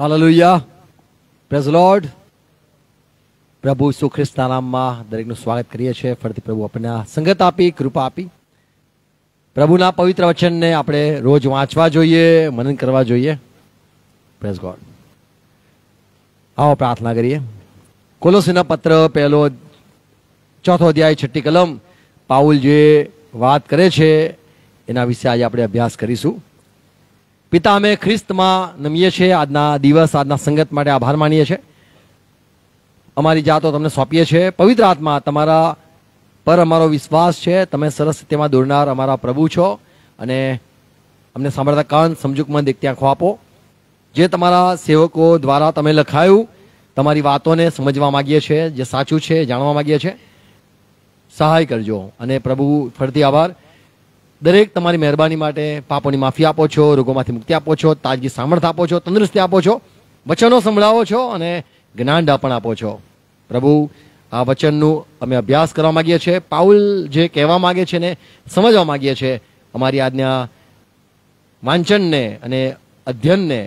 Hallelujah praise lord પ્રભુ સુખ્રિસ્તના નામમાં દરેકનું સ્વાગત કરીએ છીએ ફરીથી પ્રભુ આપણને સંગત આપી કૃપા આપી પ્રભુના પવિત્ર વચનને આપણે રોજ વાંચવા જોઈએ મનન કરવા જોઈએ પ્રેઝ ગોડ આવો પ્રાર્થના કરીએ કોલોસીના પત્ર પહેલો ચોથો અધ્યાય છઠ્ઠી કલમ પાઉલ જે વાત કરે છે એના વિશે આજે આપણે અભ્યાસ કરીશું પિતા અમે ખ્રિસ્તમાં નમીએ છીએ આજના દિવસ આજના સંગત માટે આભાર માનીએ છીએ અમારી જાતો તમને સોંપીએ છીએ પવિત્ર આત્મા તમારા પર અમારો વિશ્વાસ છે તમે સરસ તેમાં દોરનાર અમારા પ્રભુ છો અને અમને સાંભળતા કાન સમજુકમાં દેખતી આંખો આપો જે તમારા સેવકો દ્વારા તમે લખાયું તમારી વાતોને સમજવા માગીએ છીએ જે સાચું છે જાણવા માગીએ છીએ સહાય કરજો અને પ્રભુ ફરતી આભાર દરેક તમારી મહેરબાની માટે પાપોની માફી આપો છો રોગોમાંથી મુક્તિ આપો છો તાજગી સામર્થ આપો છો તંદુરસ્તી આપો છો વચનો સંભળાવો છો અને જ્ઞાન પણ આપો છો પ્રભુ આ વચનનું અમે અભ્યાસ કરવા માગીએ છીએ પાઉલ જે કહેવા માગે છે ને સમજવા માગીએ છીએ અમારી આજ્ઞા વાંચનને અને અધ્યયનને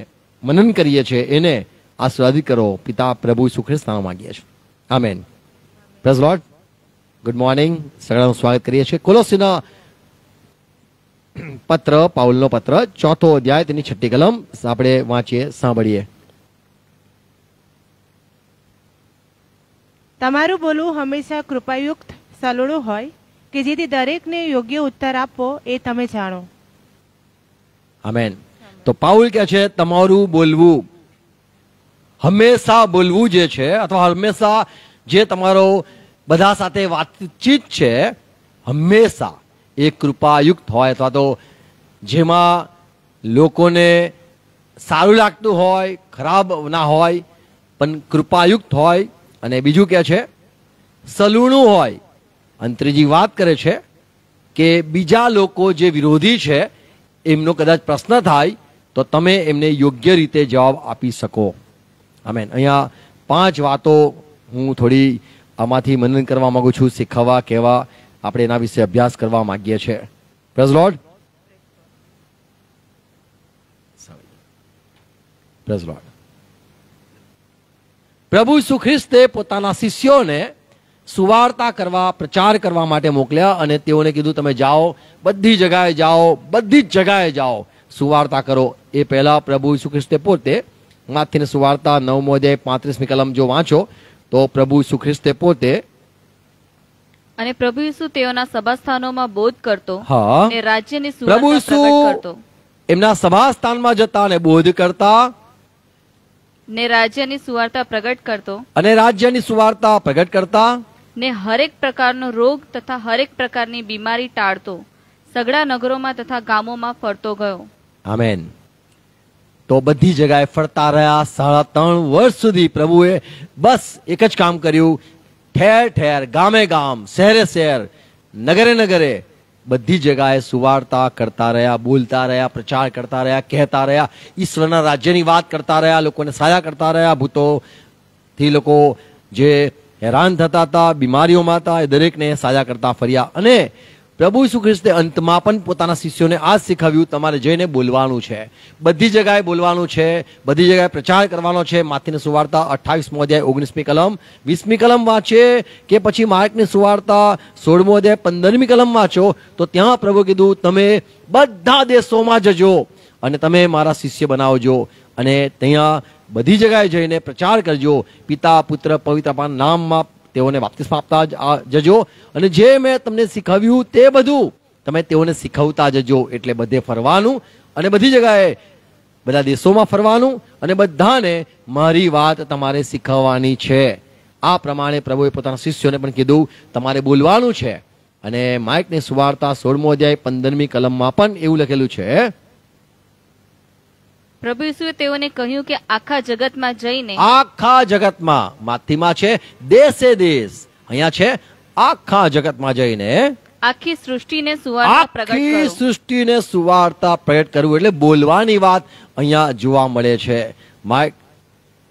મનન કરીએ છીએ એને આસ્વાદિત કરો પિતા પ્રભુ સુખ્રિસ્તામાં માગીએ છીએ મેન પ્રેઝ લોટ ગુડ મોર્નિંગ સગળાનું સ્વાગત કરીએ છીએ કોલોસીના પત્ર પાઉલનો પત્ર ચોથો અધ્યાય તેની છઠ્ઠી કલમ આપણે વાંચીએ સાંભળીએ તમારું બોલવું હંમેશા કૃપાયુક્ત સલોડું હોય કે જેથી દરેકને યોગ્ય ઉત્તર આપવો એ તમે જાણો આમેન તો પાઉલ કહે છે તમારું બોલવું હંમેશા બોલવું જે છે અથવા હંમેશા જે તમારો બધા સાથે વાતચીત છે હંમેશા એ કૃપાયુક્ત હોય અથવા તો જેમાં લોકોને સારું લાગતું હોય ખરાબ ના હોય પણ કૃપાયુક્ત હોય અને બીજું કહે છે સલૂણું હોય અને ત્રીજી વાત કરે છે કે બીજા લોકો જે વિરોધી છે એમનો કદાચ પ્રશ્ન થાય તો તમે એમને યોગ્ય રીતે જવાબ આપી શકો આમેન અહીંયા પાંચ વાતો હું થોડી આમાંથી મનન કરવા માગું છું શીખવા કહેવા આપણે એના વિશે અભ્યાસ કરવા માંગીએ છીએ પ્રેઝ લોર્ડ પ્રેઝ લોર્ડ પ્રભુ ઈસુ પોતાના શિષ્યોને સુવાર્તા કરવા પ્રચાર કરવા માટે મોકલ્યા અને તેઓને કીધું તમે જાઓ બધી જગાએ જાઓ બધી જ જગાએ જાઓ સુવાર્તા કરો એ પહેલાં પ્રભુ સુખ્રિસ્તે પોતે માથીને સુવાર્તા નવમો અધ્યાય પાંત્રીસમી કલમ જો વાંચો તો પ્રભુ સુખ્રિસ્તે પોતે અને પ્રભુ ઈસુ તેઓના સભાસ્થાનોમાં બોધ કરતો અને રાજ્યની પ્રભુ ઈસુ એમના સભાસ્થાનમાં જતા અને બોધ કરતા ને રાજ્યની સુવાર્તા પ્રગટ કરતો અને રાજ્યની સુવાર્તા પ્રગટ કરતા ને હરેક પ્રકારનો રોગ તથા હરેક પ્રકારની બીમારી ટાળતો સગડા નગરોમાં તથા ગામોમાં ફરતો ગયો આમેન તો બધી જગ્યાએ ફરતા રહ્યા સાડા ત્રણ વર્ષ સુધી પ્રભુએ બસ એક જ કામ કર્યું ઠેર ઠેર ગામે ગામ શહેરે શહેર નગરે નગરે બધી જગાએ સુવાર્તા કરતા રહ્યા બોલતા રહ્યા પ્રચાર કરતા રહ્યા કહેતા રહ્યા ઈશ્વરના રાજ્યની વાત કરતા રહ્યા લોકોને સાયા કરતા રહ્યા ભૂતોથી લોકો જે હેરાન થતા હતા બીમારીઓમાં હતા એ દરેકને સાજા કરતા ફર્યા અને પ્રભુ ઈસુ ખ્રિસ્તે અંતમાં પણ પોતાના શિષ્યોને આ શીખવ્યું તમારે જઈને બોલવાનું છે બધી જગાએ બોલવાનું છે બધી જગાએ પ્રચાર કરવાનો છે માથીની સુવાર્તા અઠ્ઠાવીસમો અધ્યાય ઓગણીસમી કલમ વીસમી કલમ વાંચે કે પછી માર્કની સુવાર્તા સોળમો અધ્યાય પંદરમી કલમ વાંચો તો ત્યાં પ્રભુ કીધું તમે બધા દેશોમાં જજો અને તમે મારા શિષ્ય બનાવજો અને ત્યાં બધી જગાએ જઈને પ્રચાર કરજો પિતા પુત્ર પવિત્રપા નામમાં તેઓને બાપ્તિસ્મા આપતા આ જજો અને જે મેં તમને શીખવ્યું તે બધું તમે તેઓને શીખવતા જજો એટલે બધે ફરવાનું અને બધી જગાએ બધા દેશોમાં ફરવાનું અને બધાને મારી વાત તમારે શીખવવાની છે આ પ્રમાણે પ્રભુએ પોતાના શિષ્યોને પણ કીધું તમારે બોલવાનું છે અને માઇકની સુવાર્તા સોળમો અધ્યાય પંદરમી કલમમાં પણ એવું લખેલું છે પ્રભુ ઈસુએ તેઓને કહ્યું કે આખા જગતમાં જઈને આખા જગતમાં માથીમાં છે દેશે દેશ અહીંયા છે આખા જગતમાં જઈને આખી સૃષ્ટિને સુવાર્તા પ્રગટ આખી સૃષ્ટિને સુવાર્તા પ્રગટ કરવું એટલે બોલવાની વાત અહીંયા જોવા મળે છે માઇક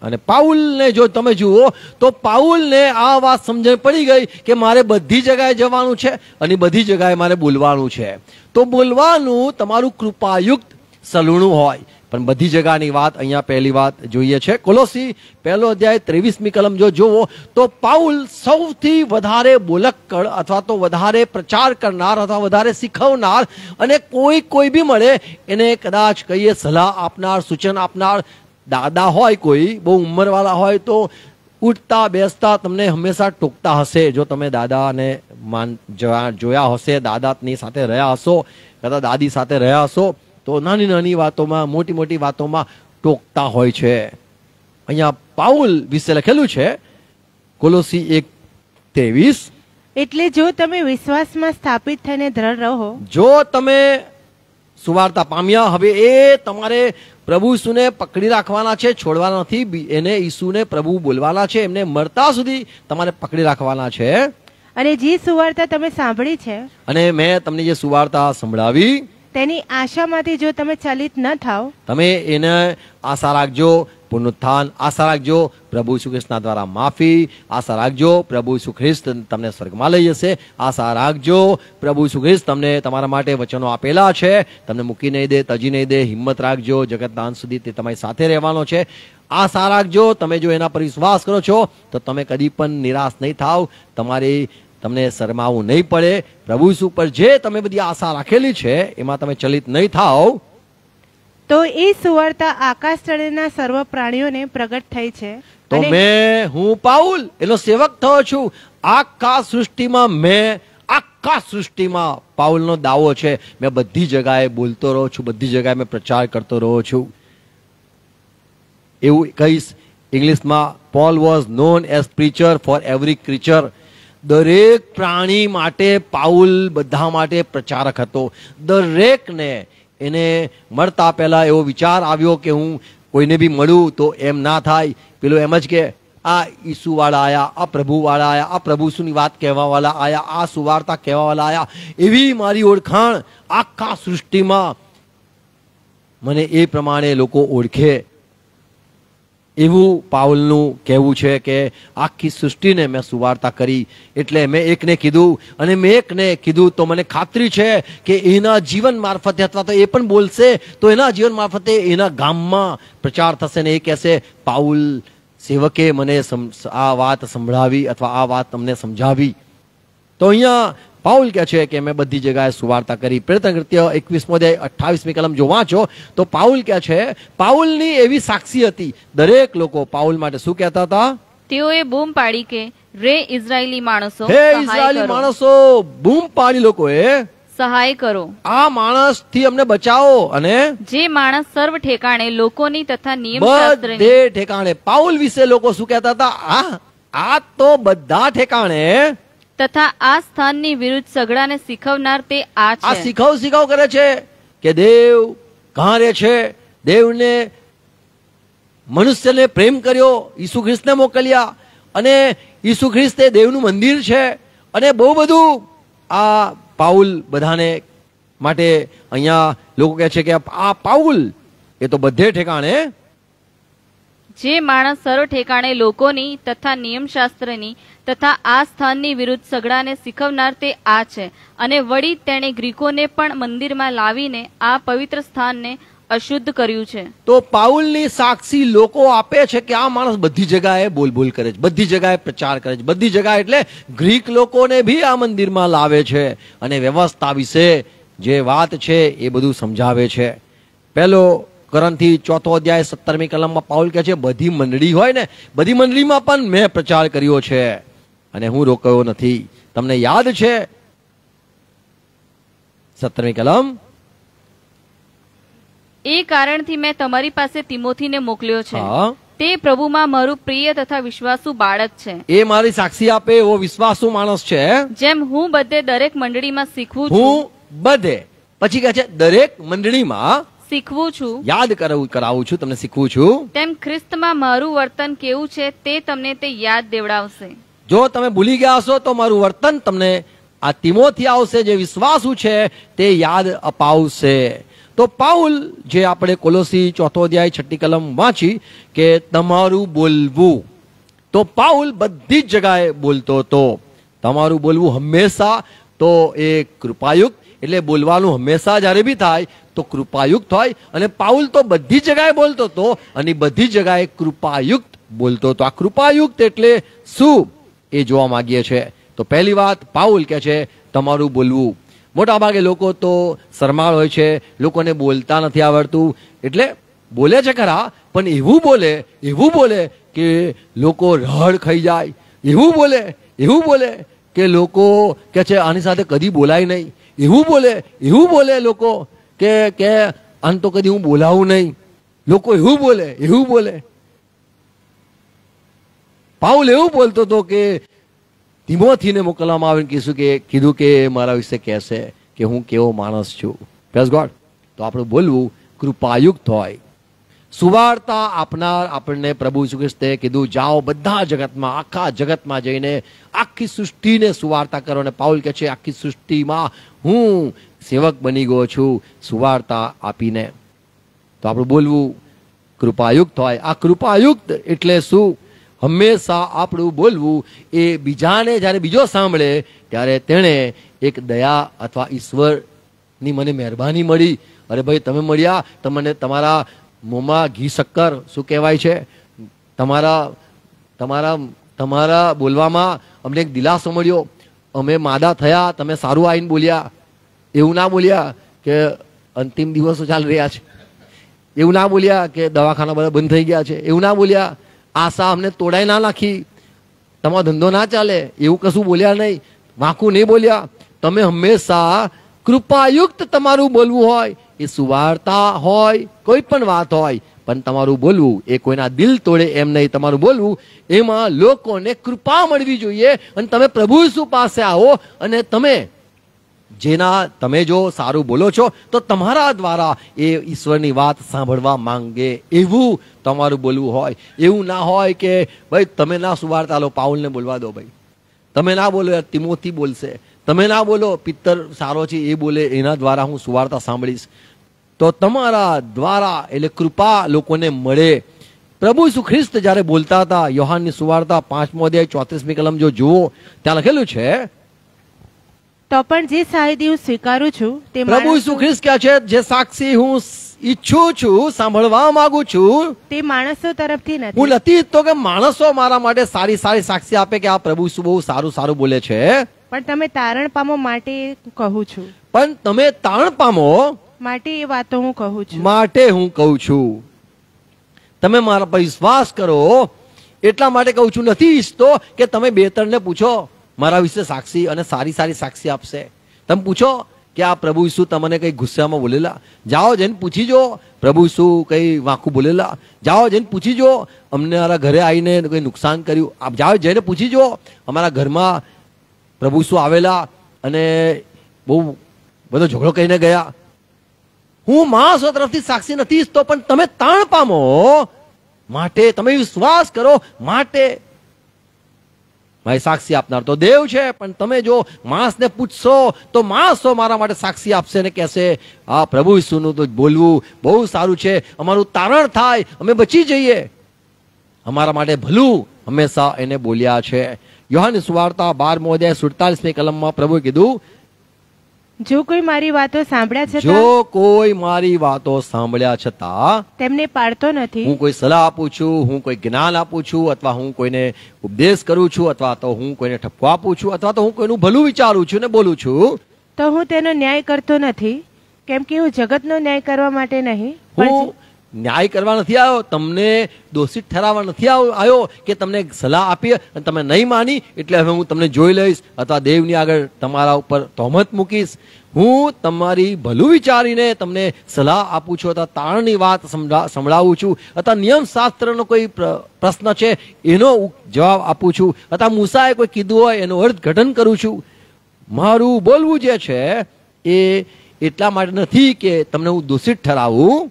અને પાઉલને જો તમે જુઓ તો પાઉલને આ વાત સમજણ પડી ગઈ કે મારે બધી જગાએ જવાનું છે અને બધી જગાએ મારે બોલવાનું છે તો બોલવાનું તમારું કૃપાયુક્ત સલૂણું હોય પણ બધી જગાની વાત અહીંયા પહેલી વાત જોઈએ છે કોલોસી પહેલો અધ્યાય ત્રેવીસમી કલમ જો જુઓ તો પાઉલ સૌથી વધારે બોલક્કડ અથવા તો વધારે પ્રચાર કરનાર અથવા વધારે શીખવનાર અને કોઈ કોઈ બી મળે એને કદાચ કહીએ સલાહ આપનાર સૂચન આપનાર દાદા હોય કોઈ બહુ ઉંમરવાળા હોય તો ઉઠતા બેસતા તમને હંમેશા ટોકતા હશે જો તમે દાદાને માન જોયા હશે દાદાની સાથે રહ્યા હશો કદાચ દાદી સાથે રહ્યા હશો તો નાની નાની વાતોમાં મોટી મોટી વાતોમાં ટોકતા હોય છે અહીંયા પાઉલ વિશે લખેલું છે કોલોસી એક ત્રેવીસ એટલે જો તમે વિશ્વાસમાં સ્થાપિત થઈને દ્રઢ રહો જો તમે સુવાર્તા પામ્યા હવે એ તમારે પ્રભુ ઈસુને પકડી રાખવાના છે છોડવાના નથી એને ઈસુને પ્રભુ બોલવાના છે એમને મરતા સુધી તમારે પકડી રાખવાના છે અને જે સુવાર્તા તમે સાંભળી છે અને મેં તમને જે સુવાર્તા સંભળાવી તેની આશામાંથી જો તમે ચલિત ન થાવ તમે એને આશા રાખજો પુનરુત્થાન આશા રાખજો પ્રભુ શ્રીકૃષ્ણના દ્વારા માફી આશા રાખજો પ્રભુ શ્રીખ્રિસ્ત તમને સ્વર્ગમાં લઈ જશે આશા રાખજો પ્રભુ શ્રીખ્રિસ્ત તમને તમારા માટે વચનો આપેલા છે તમને મૂકી નહીં દે તજી નહીં દે હિંમત રાખજો જગતના અંત સુધી તે તમારી સાથે રહેવાનો છે આશા રાખજો તમે જો એના પર વિશ્વાસ કરો છો તો તમે કદી પણ નિરાશ નહીં થાવ તમારી તમને શરમાવું નહીં પડે પ્રભુ ઉપર જે તમે બધી આશા રાખેલી છે એમાં તમે ચલિત નહીં થાવ તો એ સુવાર્તા આકાશ તળેના સર્વ પ્રાણીઓને પ્રગટ થઈ છે તો મેં હું પાઉલ એનો સેવક થયો છું આખા સૃષ્ટિમાં મેં આખા સૃષ્ટિમાં પાઉલનો દાવો છે મેં બધી જગાએ બોલતો રહો છું બધી જગાએ મેં પ્રચાર કરતો રહો છું એવું કહીશ ઇંગ્લિશમાં Paul was known as preacher for every creature દરેક પ્રાણી માટે પાઉલ બધા માટે પ્રચારક હતો દરેકને એને મળતા પહેલાં એવો વિચાર આવ્યો કે હું કોઈને બી મળું તો એમ ના થાય પેલું એમ જ કે આ ઈસુવાળા આયા આ પ્રભુવાળા આયા આ પ્રભુ શુંની વાત કહેવાવાળા આયા આ સુવાર્તા કહેવાવાળા આયા એવી મારી ઓળખાણ આખા સૃષ્ટિમાં મને એ પ્રમાણે લોકો ઓળખે એવું પાઉલનું કહેવું છે કે આખી સૃષ્ટિને મેં સુવાર્તા કરી એટલે મેં એકને કીધું અને મેં એકને કીધું તો મને ખાતરી છે કે એના જીવન મારફતે અથવા તો એ પણ બોલશે તો એના જીવન મારફતે એના ગામમાં પ્રચાર થશે ને એ કહેશે પાઉલ સેવકે મને આ વાત સંભળાવી અથવા આ વાત તમને સમજાવી તો અહીંયા પાઉલ કહે છે કે મેં બધી જગાએ સુવાર્તા કરી પ્રેતન કૃત્ય એકવીસમો અધ્યાય અઠ્ઠાવીસમી કલમ જો વાંચો તો પાઉલ કહે છે પાઉલની એવી સાક્ષી હતી દરેક લોકો પાઉલ માટે શું કહેતા હતા તેઓએ બૂમ પાડી કે રે ઇઝરાયેલી માણસો હે ઇઝરાયેલી માણસો બૂમ પાડી લોકોએ સહાય કરો આ માણસ થી અમને બચાવો અને જે માણસ સર્વ ઠેકાણે લોકોની તથા નિયમ બધે ઠેકાણે પાઉલ વિશે લોકો શું કહેતા હતા આ આ તો બધા ઠેકાણે તથા આ સ્થાનની વિરુદ્ધ સઘળાને શીખવનાર તે આ છે આ શીખવ શીખવ કરે છે કે દેવ કાં રહે છે દેવને મનુષ્યને પ્રેમ કર્યો ઈસુ ખ્રિસ્તને મોકલ્યા અને ઈસુ ખ્રિસ્ત એ દેવનું મંદિર છે અને બહુ બધું આ પાઉલ બધાને માટે અહીંયા લોકો કહે છે કે આ પાઉલ એ તો બધે ઠેકાણે જે માણસ સરો ઠેકાણે લોકોની તથા નિયમશાસ્ત્રની તથા આ સ્થાનની વિરુદ્ધ સગડાને શીખવનાર તે આ છે અને વળી તેણે ગ્રીકોને પણ મંદિરમાં લાવીને આ પવિત્ર સ્થાનને અશુદ્ધ કર્યું છે તો પાઉલની સાક્ષી લોકો આપે છે કે આ માણસ બધી જગાએ બોલબોલ કરે છે બધી જગાએ પ્રચાર કરે છે બધી જગાએ એટલે ગ્રીક લોકોને બી આ મંદિરમાં લાવે છે અને વ્યવસ્થા વિશે જે વાત છે એ બધું સમજાવે છે પહેલો કરણથી ચોથો અધ્યાય સત્તરમી કલમમાં પાઉલ કહે છે બધી મંડળી હોય ને બધી મંડળીમાં પણ મેં પ્રચાર કર્યો છે અને હું રોકાયો નથી તમને યાદ છે સત્તરમી કલમ એ કારણથી મેં તમારી પાસે તિમોથીને મોકલ્યો છે તે પ્રભુમાં મારું પ્રિય તથા વિશ્વાસુ બાળક છે એ મારી સાક્ષી આપે એવો વિશ્વાસુ માણસ છે જેમ હું બધે દરેક મંડળીમાં શીખું છું હું બધે પછી કહે છે દરેક મંડળીમાં શીખવું છું યાદ કરાવું કરાવું છું તમને શીખવું છું તેમ ખ્રિસ્તમાં મારું વર્તન કેવું છે તે તમને તે યાદ દેવડાવશે જો તમે ભૂલી ગયા હશો તો મારું વર્તન તમને આ તિમોથી આવશે જે વિશ્વાસુ છે તે યાદ અપાવશે તો પાઉલ જે આપણે કોલોસી ચોથો અધ્યાય છઠ્ઠી કલમ વાંચી કે તમારું બોલવું તો પાઉલ બધી જ જગાએ બોલતો હતો તમારું બોલવું હંમેશા તો એ કૃપાયુક્ત એટલે બોલવાનું હંમેશા જ્યારે બી થાય તો કૃપાયુક્ત હોય અને પાઉલ તો બધી જગાએ બોલતો હતો અને બધી જગાએ કૃપાયુક્ત બોલતો હતો આ કૃપાયુક્ત એટલે શું એ જોવા માગીએ છે તો પહેલી વાત પાઉલ કહે છે તમારું બોલવું મોટાભાગે લોકો તો શરમાળ હોય છે લોકોને બોલતા નથી આવડતું એટલે બોલે છે ખરા પણ એવું બોલે એવું બોલે કે લોકો રહડ ખાઈ જાય એવું બોલે એવું બોલે કે લોકો કહે છે આની સાથે કદી બોલાય નહીં એવું બોલે એવું બોલે લોકો કે કે આમ તો કદી હું બોલાવું નહીં લોકો એવું બોલે એવું બોલે પાઉલ એવું બોલતો હતો કે ધીમોથીને મોકલવામાં આવીને કીધું કે કીધું કે મારા વિશે કહેશે કે હું કેવો માણસ છું પ્લસ ગોડ તો આપણે બોલવું કૃપાયુક્ત હોય સુવાર્તા આપનાર આપણને પ્રભુ શ્રી કીધું જાઓ બધા જગતમાં આખા જગતમાં જઈને આખી સૃષ્ટિને સુવાર્તા કરો અને પાઉલ કહે છે આખી સૃષ્ટિમાં હું સેવક બની ગયો છું સુવાર્તા આપીને તો આપણું બોલવું કૃપાયુક્ત હોય આ કૃપાયુક્ત એટલે શું હંમેશા આપણું બોલવું એ બીજાને જ્યારે બીજો સાંભળે ત્યારે તેણે એક દયા અથવા ઈશ્વરની મને મહેરબાની મળી અરે ભાઈ તમે મળ્યા તમને તમારા મોંમાં ઘી શક્કર શું કહેવાય છે તમારા તમારા તમારા બોલવામાં અમને એક દિલાસો મળ્યો અમે માદા થયા તમે સારું આવીને બોલ્યા એવું ના બોલ્યા કે અંતિમ દિવસો ચાલી રહ્યા છે એવું ના બોલ્યા કે દવાખાના બધા બંધ થઈ ગયા છે એવું ના બોલ્યા આશા અમને તોડાઈ ના નાખી તમારો ધંધો ના ચાલે એવું કશું બોલ્યા નહીં વાંકું નહીં બોલ્યા તમે હંમેશા કૃપાયુક્ત તમારું બોલવું હોય એ સુવાર્તા હોય કોઈ પણ વાત હોય પણ તમારું બોલવું એ કોઈના દિલ તોડે એમ નહીં તમારું બોલવું એમાં લોકોને કૃપા મળવી જોઈએ અને તમે પ્રભુ શું પાસે આવો અને તમે જેના તમે જો સારું બોલો છો તો તમારા દ્વારા એ ઈશ્વરની વાત સાંભળવા માંગે એવું તમારું બોલવું હોય એવું ના હોય કે ભાઈ તમે ના સુવાર્તા લો પાઉલને બોલવા દો ભાઈ તમે ના બોલો યાર તિમોથી બોલશે તમે ના બોલો પિત્તર સારો છે એ બોલે એના દ્વારા હું સુવાર્તા સાંભળીશ તો તમારા દ્વારા એટલે કૃપા લોકોને મળે પ્રભુ ઈસુ ખ્રિસ્ત જ્યારે બોલતા હતા યોહાનની સુવાર્તા પાંચમો અધ્યાય ચોત્રીસમી કલમ જો જુઓ ત્યાં લખેલું છે તો પણ જે સાહેબ હું સ્વીકારું છું તે પ્રભુ ઈસુ ખ્રિસ્ત કહે છે જે સાક્ષી હું ઈચ્છું છું સાંભળવા માંગુ છું તે માણસો તરફથી નથી હું નથી ઈચ્છતો કે માણસો મારા માટે સારી સારી સાક્ષી આપે કે આ પ્રભુ ઈસુ બહુ સારું સારું બોલે છે પણ તમે તારણ પામો માટે કહું છું પણ તમે તારણ પામો માટે એ વાતો હું કહું છું માટે હું કહું છું તમે મારા પર વિશ્વાસ કરો એટલા માટે કહું છું નથી ઈચ્છતો કે તમે બે ત્રણને પૂછો મારા વિશે સાક્ષી અને સારી સારી સાક્ષી આપશે તમે પૂછો કે આ પ્રભુ ઈસુ તમને કંઈ ગુસ્સામાં બોલેલા જાઓ જઈને પૂછી જો પ્રભુ ઈસુ કંઈ વાંકું બોલેલા જાઓ જઈને પૂછી જો અમને મારા ઘરે આવીને કંઈ નુકસાન કર્યું આપ જાઓ જઈને પૂછી જો અમારા ઘરમાં પ્રભુ ઈસુ આવેલા અને બહુ બધો ઝઘડો કહીને ગયા હું માણસો તરફથી સાક્ષી નથી તો પણ તમે તાણ પામો માટે તમે વિશ્વાસ કરો માટે ભાઈ સાક્ષી આપનાર તો દેવ છે પણ તમે જો માણસને પૂછશો તો માણસો મારા માટે સાક્ષી આપશે ને કહેશે આ પ્રભુ ઈસુનું તો બોલવું બહુ સારું છે અમારું તારણ થાય અમે બચી જઈએ અમારા માટે ભલું હંમેશા એને બોલ્યા છે યોહાન સુવાર્તા બારમો અધ્યાય સુડતાલીસમી કલમમાં પ્રભુએ કીધું જો કોઈ મારી વાતો સાંભળ્યા છતાં જો કોઈ મારી વાતો સાંભળ્યા છતાં તેમને પાડતો નથી હું કોઈ સલાહ આપું છું હું કોઈ જ્ઞાન આપું છું અથવા હું કોઈને ઉપદેશ કરું છું અથવા તો હું કોઈને ઠપકો આપું છું અથવા તો હું કોઈનું ભલું વિચારું છું ને બોલું છું તો હું તેનો ન્યાય કરતો નથી કેમ કે હું જગતનો ન્યાય કરવા માટે નહીં હું ન્યાય કરવા નથી આવ્યો તમને દોષિત ઠરાવવા નથી આવ્યો કે તમને સલાહ આપી અને તમે નહીં માની એટલે હવે હું તમને જોઈ લઈશ અથવા દેવની આગળ તમારા ઉપર તોહમત મૂકીશ હું તમારી ભલું વિચારીને તમને સલાહ આપું છું અથવા તાણની વાત સંભળાવું છું અથવા નિયમશાસ્ત્રનો કોઈ પ્રશ્ન છે એનો જવાબ આપું છું અથવા મૂસાએ કોઈ કીધું હોય એનું અર્થઘટન કરું છું મારું બોલવું જે છે એ એટલા માટે નથી કે તમને હું દોષિત ઠરાવું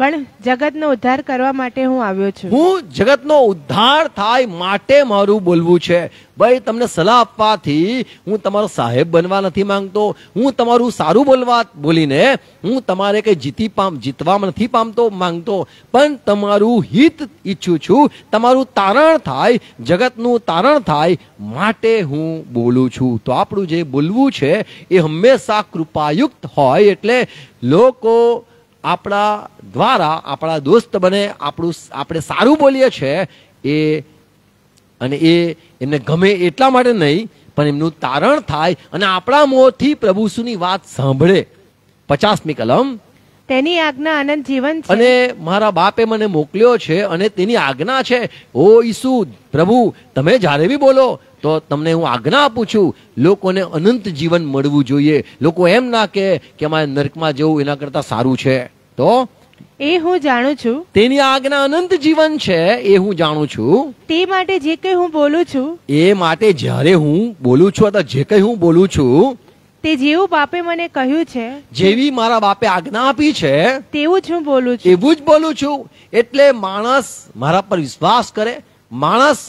પણ જગતનો ઉદ્ધાર કરવા માટે હું આવ્યો છું હું જગતનો ઉદ્ધાર થાય માટે મારું બોલવું છે ભાઈ તમને સલાહ આપવાથી હું તમારો સાહેબ બનવા નથી માંગતો હું તમારું સારું બોલવા બોલીને હું તમારે કંઈ જીતી પામ જીતવા નથી પામતો માંગતો પણ તમારું હિત ઈચ્છું છું તમારું તારણ થાય જગતનું તારણ થાય માટે હું બોલું છું તો આપણું જે બોલવું છે એ હંમેશા કૃપાયુક્ત હોય એટલે લોકો આપણા દ્વારા આપણા દોસ્ત બને આપણું આપણે સારું બોલીએ છીએ એ અને એ એમને ગમે એટલા માટે નહીં પણ એમનું તારણ થાય અને આપણા મોંથી પ્રભુસુની વાત સાંભળે પચાસમી કલમ તેની આજ્ઞા અનંત જીવન છે અને મારા બાપે મને મોકલ્યો છે અને તેની આજ્ઞા છે ઓ ઈસુ પ્રભુ તમે જ્યારે બી બોલો તો તમને હું આજ્ઞા આપું છું લોકોને અનંત જીવન મળવું જોઈએ લોકો એમ ના કે અમારે નર્કમાં જવું એના કરતાં સારું છે તો એ હું જાણું છું તેની આજ્ઞા અનંત જીવન છે એ હું જાણું છું તે માટે જે કંઈ હું બોલું છું એ માટે જ્યારે હું બોલું છું અથવા જે કંઈ હું બોલું છું તે જેવું બાપે મને કહ્યું છે જેવી મારા બાપે આજ્ઞા આપી છે તેવું જ હું બોલું છું એવું જ બોલું છું એટલે માણસ મારા પર વિશ્વાસ કરે માણસ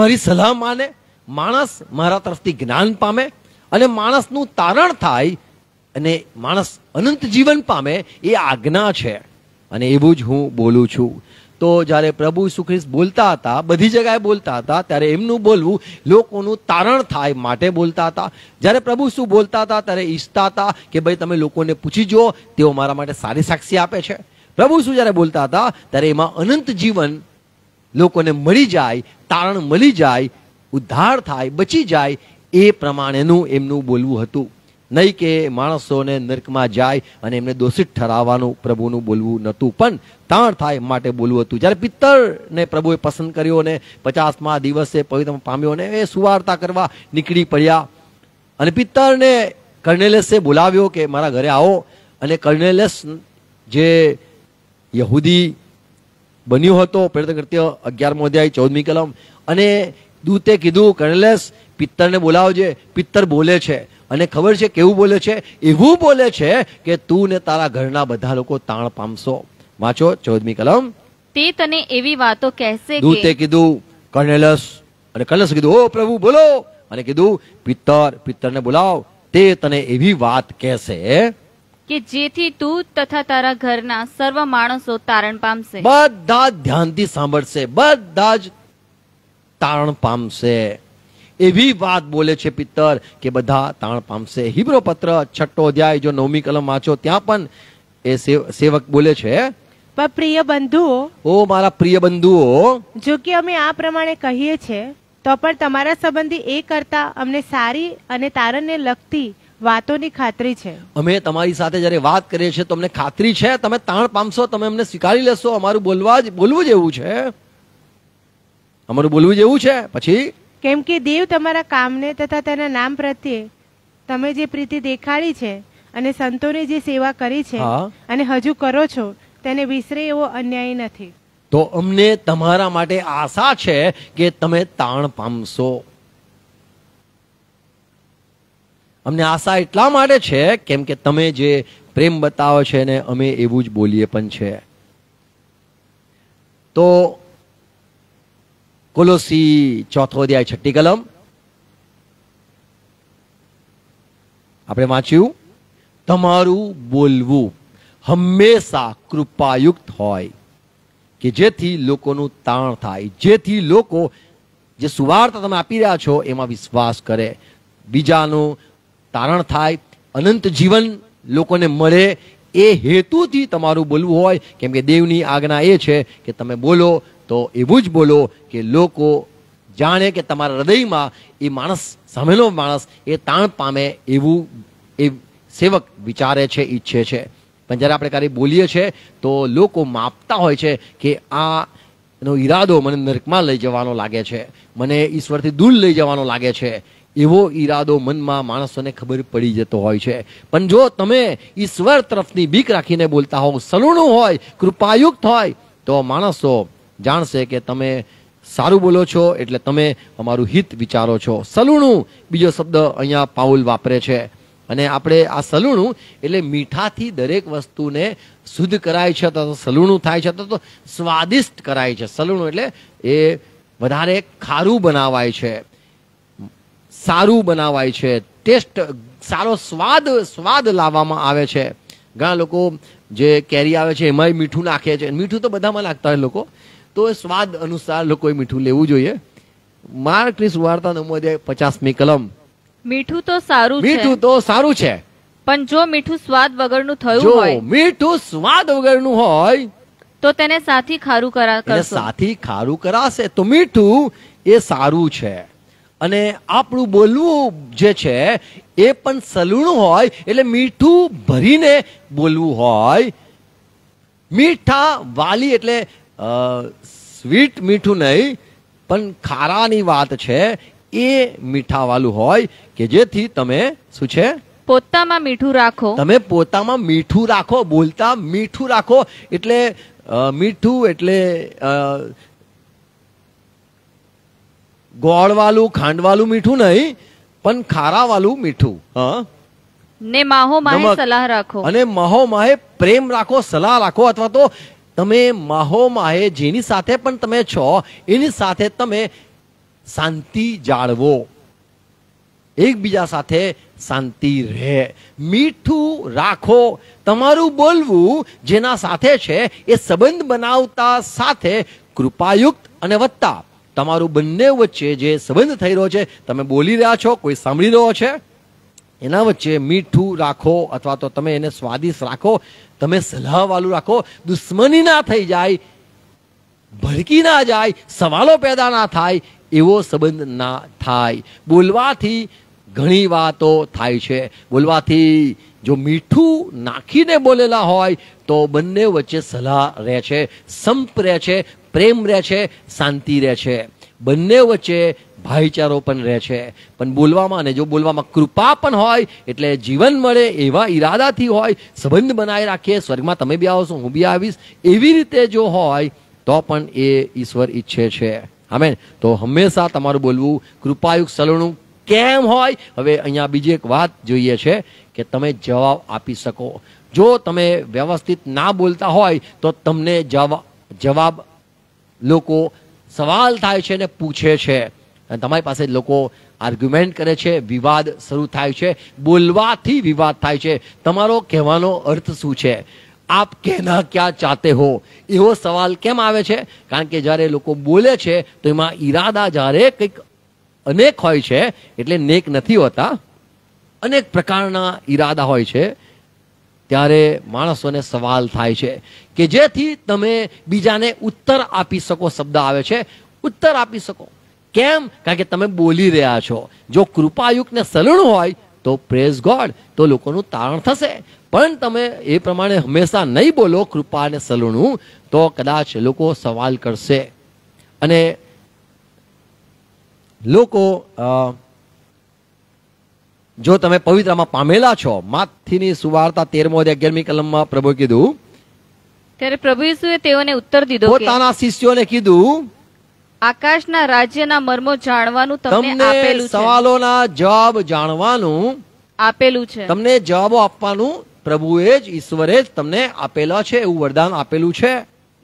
મારી સલાહ માને માણસ મારા તરફથી જ્ઞાન પામે અને માણસનું તારણ થાય અને માણસ અનંત જીવન પામે એ આજ્ઞા છે અને એવું જ હું બોલું છું તો જ્યારે પ્રભુ સુખ્રિસ્ત બોલતા હતા બધી જગ્યાએ બોલતા હતા ત્યારે એમનું બોલવું લોકોનું તારણ થાય માટે બોલતા હતા જ્યારે પ્રભુ શું બોલતા હતા ત્યારે ઈચ્છતા હતા કે ભાઈ તમે લોકોને પૂછી જુઓ તેઓ મારા માટે સારી સાક્ષી આપે છે પ્રભુ શું જ્યારે બોલતા હતા ત્યારે એમાં અનંત જીવન લોકોને મળી જાય તારણ મળી જાય ઉદ્ધાર થાય બચી જાય એ પ્રમાણેનું એમનું બોલવું હતું નહીં કે માણસોને નર્કમાં જાય અને એમને દોષિત ઠરાવવાનું પ્રભુનું બોલવું નહોતું પણ તાણ થાય માટે બોલવું હતું જ્યારે પિત્તરને પ્રભુએ પસંદ કર્યો અને પચાસમાં દિવસે પવિત્ર પામ્યો અને એ સુવાર્તા કરવા નીકળી પડ્યા અને પિત્તરને કર્નેલેસે બોલાવ્યો કે મારા ઘરે આવો અને કર્નેલેસ જે યહૂદી બન્યો હતો પ્રેરિત કૃત્ય અગિયારમો અધ્યાય ચૌદમી કલમ અને દૂતે કીધું કર્નેલેસ પિત્તરને બોલાવજે પિત્તર બોલે છે અને ખબર છે કેવું બોલે છે એવું બોલે છે કે તું ને તારા ઘરના બધા લોકો તાણ પામશો વાંચો ચૌદમી કલમ તે તને એવી વાતો કહેશે દૂતે કીધું કર્ણેલસ અને કર્ણેલસ કીધું ઓ પ્રભુ બોલો અને કીધું પિત્તર પિત્તરને બોલાવ તે તને એવી વાત કહેશે કે જેથી તું તથા તારા ઘરના સર્વ માણસો તારણ પામશે બધા ધ્યાનથી સાંભળશે બધા જ તારણ પામશે એવી વાત બોલે છે પિત્તર કે બધા તાણ પામશે હિબ્રો પત્ર છઠ્ઠો અધ્યાય જો નવમી કલમ વાંચો ત્યાં પણ એ સેવક બોલે છે પણ પ્રિય બંધુઓ ઓ મારા પ્રિય બંધુઓ જો કે અમે આ પ્રમાણે કહીએ છે તો પણ તમારા સંબંધી એ કરતા અમને સારી અને તારણને લગતી વાતોની ખાતરી છે અમે તમારી સાથે જ્યારે વાત કરીએ છીએ તો અમને ખાતરી છે તમે તાણ પામશો તમે અમને સ્વીકારી લેશો અમારું બોલવા જ બોલવું જેવું છે અમારું બોલવું જેવું છે પછી કેમ કે દેવ તમારા કામને તથા તેના નામ પ્રત્યે તમે જે પ્રીતિ દેખાડી છે અને સંતોની જે સેવા કરી છે અને હજુ કરો છો તેને વિસરે એવો અન્યાય નથી તો અમને તમારા માટે આશા છે કે તમે તાણ પામશો અમને આશા એટલા માટે છે કેમ કે તમે જે પ્રેમ બતાવો છે ને અમે એવું જ બોલીએ પણ છે તો કોલોસી ચોથો અધ્યાય છઠ્ઠી કલમ આપણે વાંચ્યું તમારું બોલવું હંમેશા કૃપાયુક્ત હોય કે જેથી લોકોનું તાણ થાય જેથી લોકો જે સુવાર્તા તમે આપી રહ્યા છો એમાં વિશ્વાસ કરે બીજાનું તારણ થાય અનંત જીવન લોકોને મળે એ હેતુથી તમારું બોલવું હોય કેમ કે દેવની આજ્ઞા એ છે કે તમે બોલો તો એવું જ બોલો કે લોકો જાણે કે તમારા હૃદયમાં એ માણસ સામેનો માણસ એ તાણ પામે એવું એ સેવક વિચારે છે ઈચ્છે છે પણ જ્યારે આપણે ક્યારેય બોલીએ છીએ તો લોકો માપતા હોય છે કે આ એનો ઈરાદો મને નર્કમાં લઈ જવાનો લાગે છે મને ઈશ્વરથી દૂર લઈ જવાનો લાગે છે એવો ઈરાદો મનમાં માણસોને ખબર પડી જતો હોય છે પણ જો તમે ઈશ્વર તરફની બીક રાખીને બોલતા હોવ સલુણું હોય કૃપાયુક્ત હોય તો માણસો જાણશે કે તમે સારું બોલો છો એટલે તમે અમારું હિત વિચારો છો સલૂણું બીજો શબ્દ અહીંયા પાઉલ વાપરે છે અને આપણે આ સલૂણું એટલે મીઠાથી દરેક વસ્તુને શુદ્ધ કરાય છે અથવા તો સલૂણું થાય છે તો સ્વાદિષ્ટ કરાય છે સલૂણું એટલે એ વધારે ખારું બનાવાય છે સારું બનાવાય છે ટેસ્ટ સારો સ્વાદ સ્વાદ લાવવામાં આવે છે ઘણા લોકો જે કેરી આવે છે એમાંય મીઠું નાખે છે મીઠું તો બધામાં નાખતા હોય લોકો તો એ સ્વાદ અનુસાર લોકોએ મીઠું લેવું જોઈએ માર્કની સુવાર્તા નવમો અધ્યાય પચાસમી કલમ મીઠું તો સારું મીઠું તો સારું છે પણ જો મીઠું સ્વાદ વગરનું થયું હોય મીઠું સ્વાદ વગરનું હોય તો તેને સાથી ખારું કરા સાથી ખારું કરાશે તો મીઠું એ સારું છે અને આપણું બોલવું જે છે એ પણ સલૂણું હોય એટલે મીઠું ભરીને બોલવું હોય મીઠા વાલી એટલે સ્વીટ મીઠું નહીં પણ ખારાની વાત છે એ મીઠાવાળું હોય કે જેથી તમે શું છે પોતામાં મીઠું રાખો તમે પોતામાં મીઠું રાખો બોલતા મીઠું રાખો એટલે મીઠું એટલે ગોળવાળું ખાંડવાળું મીઠું નહીં પણ ખારાવાળું મીઠું હા ને માહો માહે સલાહ રાખો અને માહો માહે પ્રેમ રાખો સલાહ રાખો અથવા તો તમે માહોમાહે જેની સાથે પણ તમે છો એની સાથે તમે શાંતિ જાળવો એકબીજા સાથે શાંતિ રહે મીઠું રાખો તમારું બોલવું જેના સાથે છે એ સંબંધ બનાવતા સાથે કૃપાયુક્ત અને વત્તા તમારું બંને વચ્ચે જે સંબંધ થઈ રહ્યો છે તમે બોલી રહ્યા છો કોઈ સાંભળી રહ્યો છે એના વચ્ચે મીઠું રાખો અથવા તો તમે એને સ્વાદિષ્ટ રાખો તમે સલાહવાળું રાખો દુશ્મની ના થઈ જાય ભડકી ના જાય સવાલો પેદા ના થાય એવો સંબંધ ના થાય બોલવાથી ઘણી વાતો થાય છે બોલવાથી જો મીઠું નાખીને બોલેલા હોય તો બંને વચ્ચે સલાહ રહે છે સંપ રહે છે પ્રેમ રહે છે શાંતિ રહે છે બંને વચ્ચે ભાઈચારો પણ રહે છે પણ બોલવામાં અને જો બોલવામાં કૃપા પણ હોય એટલે જીવન મળે એવા ઈરાદાથી હોય સંબંધ બનાવી રાખીએ સ્વર્ગમાં તમે બી આવશો હું બી આવીશ એવી રીતે જો હોય તો પણ એ ઈશ્વર ઈચ્છે છે આમેન તો હંમેશા તમારું બોલવું કૃપાયુક્ત સલણું કેમ હોય હવે અહીંયા બીજી એક વાત જોઈએ છે કે તમે જવાબ આપી શકો જો તમે વ્યવસ્થિત ના બોલતા હોય તો તમને જવાબ જવાબ લોકો સવાલ થાય છે ને પૂછે છે અને તમારી પાસે લોકો આર્ગ્યુમેન્ટ કરે છે વિવાદ શરૂ થાય છે બોલવાથી વિવાદ થાય છે તમારો કહેવાનો અર્થ શું છે આપ કહેના ક્યાં ચાતે હો એવો સવાલ કેમ આવે છે કારણ કે જ્યારે લોકો બોલે છે તો એમાં ઈરાદા જ્યારે કંઈક અનેક હોય છે એટલે નેક નથી હોતા અનેક પ્રકારના ઈરાદા હોય છે ત્યારે માણસોને સવાલ થાય છે કે જેથી તમે બીજાને ઉત્તર આપી શકો શબ્દ આવે છે ઉત્તર આપી શકો કેમ કારણ કે તમે બોલી રહ્યા છો જો કૃપાયુક્તને સલૂણ હોય તો પ્રેસ ગોડ તો લોકોનું તારણ થશે પણ તમે એ પ્રમાણે હંમેશા નહીં બોલો કૃપા અને સલૂણું તો કદાચ લોકો સવાલ કરશે અને લોકો જો તમે પવિત્રમાં પામેલા છો માથીની સુવાર્તા તેરમો અને અગિયારમી કલમમાં પ્રભુ કીધું ત્યારે પ્રભુ તેઓને ઉત્તર દીધો પોતાના શિષ્યોને કીધું આકાશના રાજ્યના મર્મો જાણવાનું તમને આપેલું સવાલોના જવાબ જાણવાનું આપેલું છે તમને જવાબો આપવાનું પ્રભુએ જ ઈશ્વરે જ તમને આપેલા છે એવું વરદાન આપેલું છે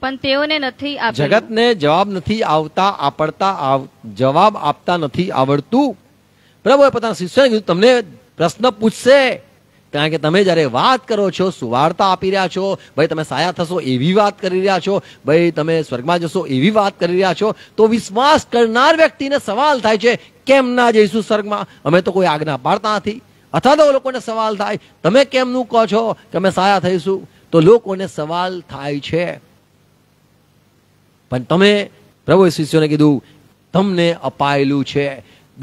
પણ તેઓને નથી જગતને જવાબ નથી આવતા આપડતા જવાબ આપતા નથી આવડતું પ્રભુએ પોતાના શિષ્યને કીધું તમને પ્રશ્ન પૂછશે કારણ કે તમે જ્યારે વાત કરો છો સુવાર્તા આપી રહ્યા છો ભાઈ તમે સાયા થશો એવી વાત કરી રહ્યા છો ભાઈ તમે સ્વર્ગમાં જશો એવી વાત કરી રહ્યા છો તો વિશ્વાસ કરનાર વ્યક્તિને સવાલ થાય છે કેમ ના જઈશું સ્વર્ગમાં અમે તો કોઈ આજ્ઞા પાડતા નથી અથવા તો લોકોને સવાલ થાય તમે કેમનું કહો છો કે અમે સાયા થઈશું તો લોકોને સવાલ થાય છે પણ તમે પ્રભુ શિષ્યોને કીધું તમને અપાયેલું છે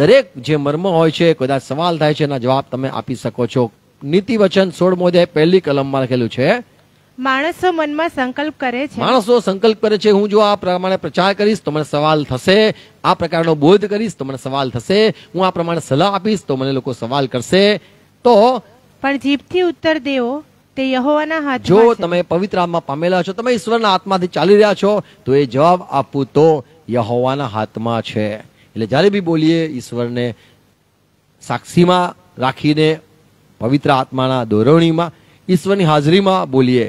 દરેક જે મર્મ હોય છે કદાચ સવાલ થાય છે એના જવાબ તમે આપી શકો છો નીતિ વચન સોળમો અધ્યાય પહેલી કલમમાં લખેલું છે માણસો મનમાં સંકલ્પ કરે છે માણસો સંકલ્પ કરે છે હું જો આ પ્રમાણે પ્રચાર કરીશ તો મને સવાલ થશે આ પ્રકારનો બોધ કરીશ તો મને સવાલ થશે હું આ પ્રમાણે સલાહ આપીશ તો મને લોકો સવાલ કરશે તો પણ જીભથી ઉત્તર દેવો તે યહોવાના હાથ જો તમે પવિત્ર આત્મા પામેલા છો તમે ઈશ્વરના આત્માથી ચાલી રહ્યા છો તો એ જવાબ આપવું તો યહોવાના હાથમાં છે એટલે જ્યારે બી બોલીએ ઈશ્વરને સાક્ષીમાં રાખીને પવિત્ર આત્માના દોરવણીમાં ઈશ્વરની હાજરીમાં બોલીએ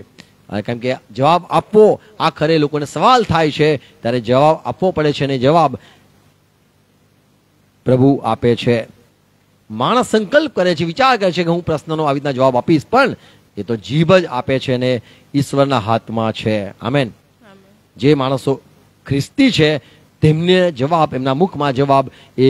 કેમ કે જવાબ આપવો આખરે લોકોને સવાલ થાય છે ત્યારે જવાબ આપવો પડે છે અને જવાબ પ્રભુ આપે છે માણસ સંકલ્પ કરે છે વિચાર કરે છે કે હું પ્રશ્નનો આવી રીતના જવાબ આપીશ પણ એ તો જીભ જ આપે છે ને ઈશ્વરના હાથમાં છે આમેન જે માણસો ખ્રિસ્તી છે તેમને જવાબ એમના મુખમાં જવાબ એ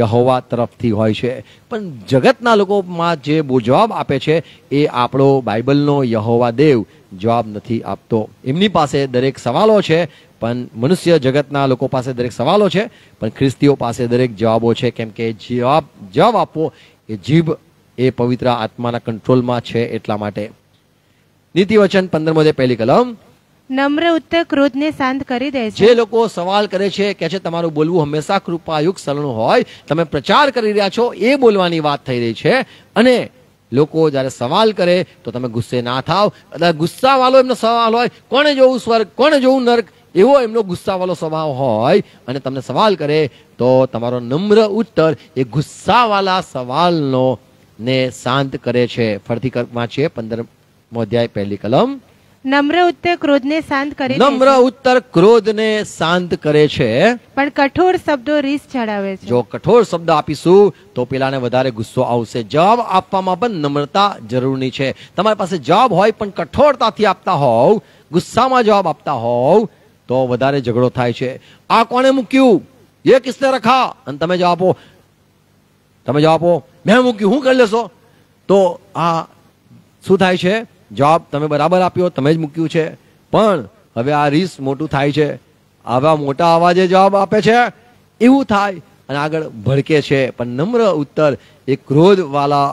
યહોવા તરફથી હોય છે પણ જગતના લોકોમાં જે જવાબ આપે છે એ આપણો બાઇબલનો યહોવા દેવ જવાબ નથી આપતો એમની પાસે દરેક સવાલો છે પણ મનુષ્ય જગતના લોકો પાસે દરેક સવાલો છે પણ ખ્રિસ્તીઓ પાસે દરેક જવાબો છે કેમ કે જવાબ જવાબ આપવો એ જીભ એ પવિત્ર આત્માના કંટ્રોલમાં છે એટલા માટે નીતિવચન પંદરમો પહેલી કલમ નમ્ર ઉત્તર ક્રોધને શાંત કરી દે છે જે લોકો સવાલ કરે છે કે છે તમારું બોલવું હંમેશા કૃપાયુક્ત સલણું હોય તમે પ્રચાર કરી રહ્યા છો એ બોલવાની વાત થઈ રહી છે અને લોકો જ્યારે સવાલ કરે તો તમે ગુસ્સે ના થાવ કદાચ ગુસ્સાવાળો એમનો સવાલ હોય કોણે જોવું સ્વર્ગ કોણે જોવું નર્ક એવો એમનો ગુસ્સાવાળો સ્વભાવ હોય અને તમને સવાલ કરે તો તમારો નમ્ર ઉત્તર એ ગુસ્સાવાળા સવાલનો ને શાંત કરે છે ફરીથી વાંચીએ પંદર અધ્યાય પહેલી કલમ નમ્ર ઉત્તર ક્રોધને શાંત કરે નમ્ર ઉત્તર ક્રોધને શાંત કરે છે પણ કઠોર શબ્દો રીસ ચડાવે છે જો કઠોર શબ્દ આપીશું તો પેલાને વધારે ગુસ્સો આવશે જવાબ આપવામાં પણ નમ્રતા જરૂરી છે તમારી પાસે જવાબ હોય પણ કઠોરતાથી આપતા હોવ ગુસ્સામાં જવાબ આપતા હોવ તો વધારે ઝઘડો થાય છે આ કોને મૂક્યું એ કિસને રખા અને તમે જવાબ આપો તમે જવાબ આપો મેં મૂક્યું હું કરી લેશો તો આ શું થાય છે જવાબ તમે બરાબર આપ્યો તમે જ મૂક્યું છે પણ હવે આ રીસ મોટું થાય છે આવા મોટા અવાજે જવાબ આપે છે એવું થાય અને આગળ ભડકે છે પણ નમ્ર ઉત્તર એ ક્રોધવાલા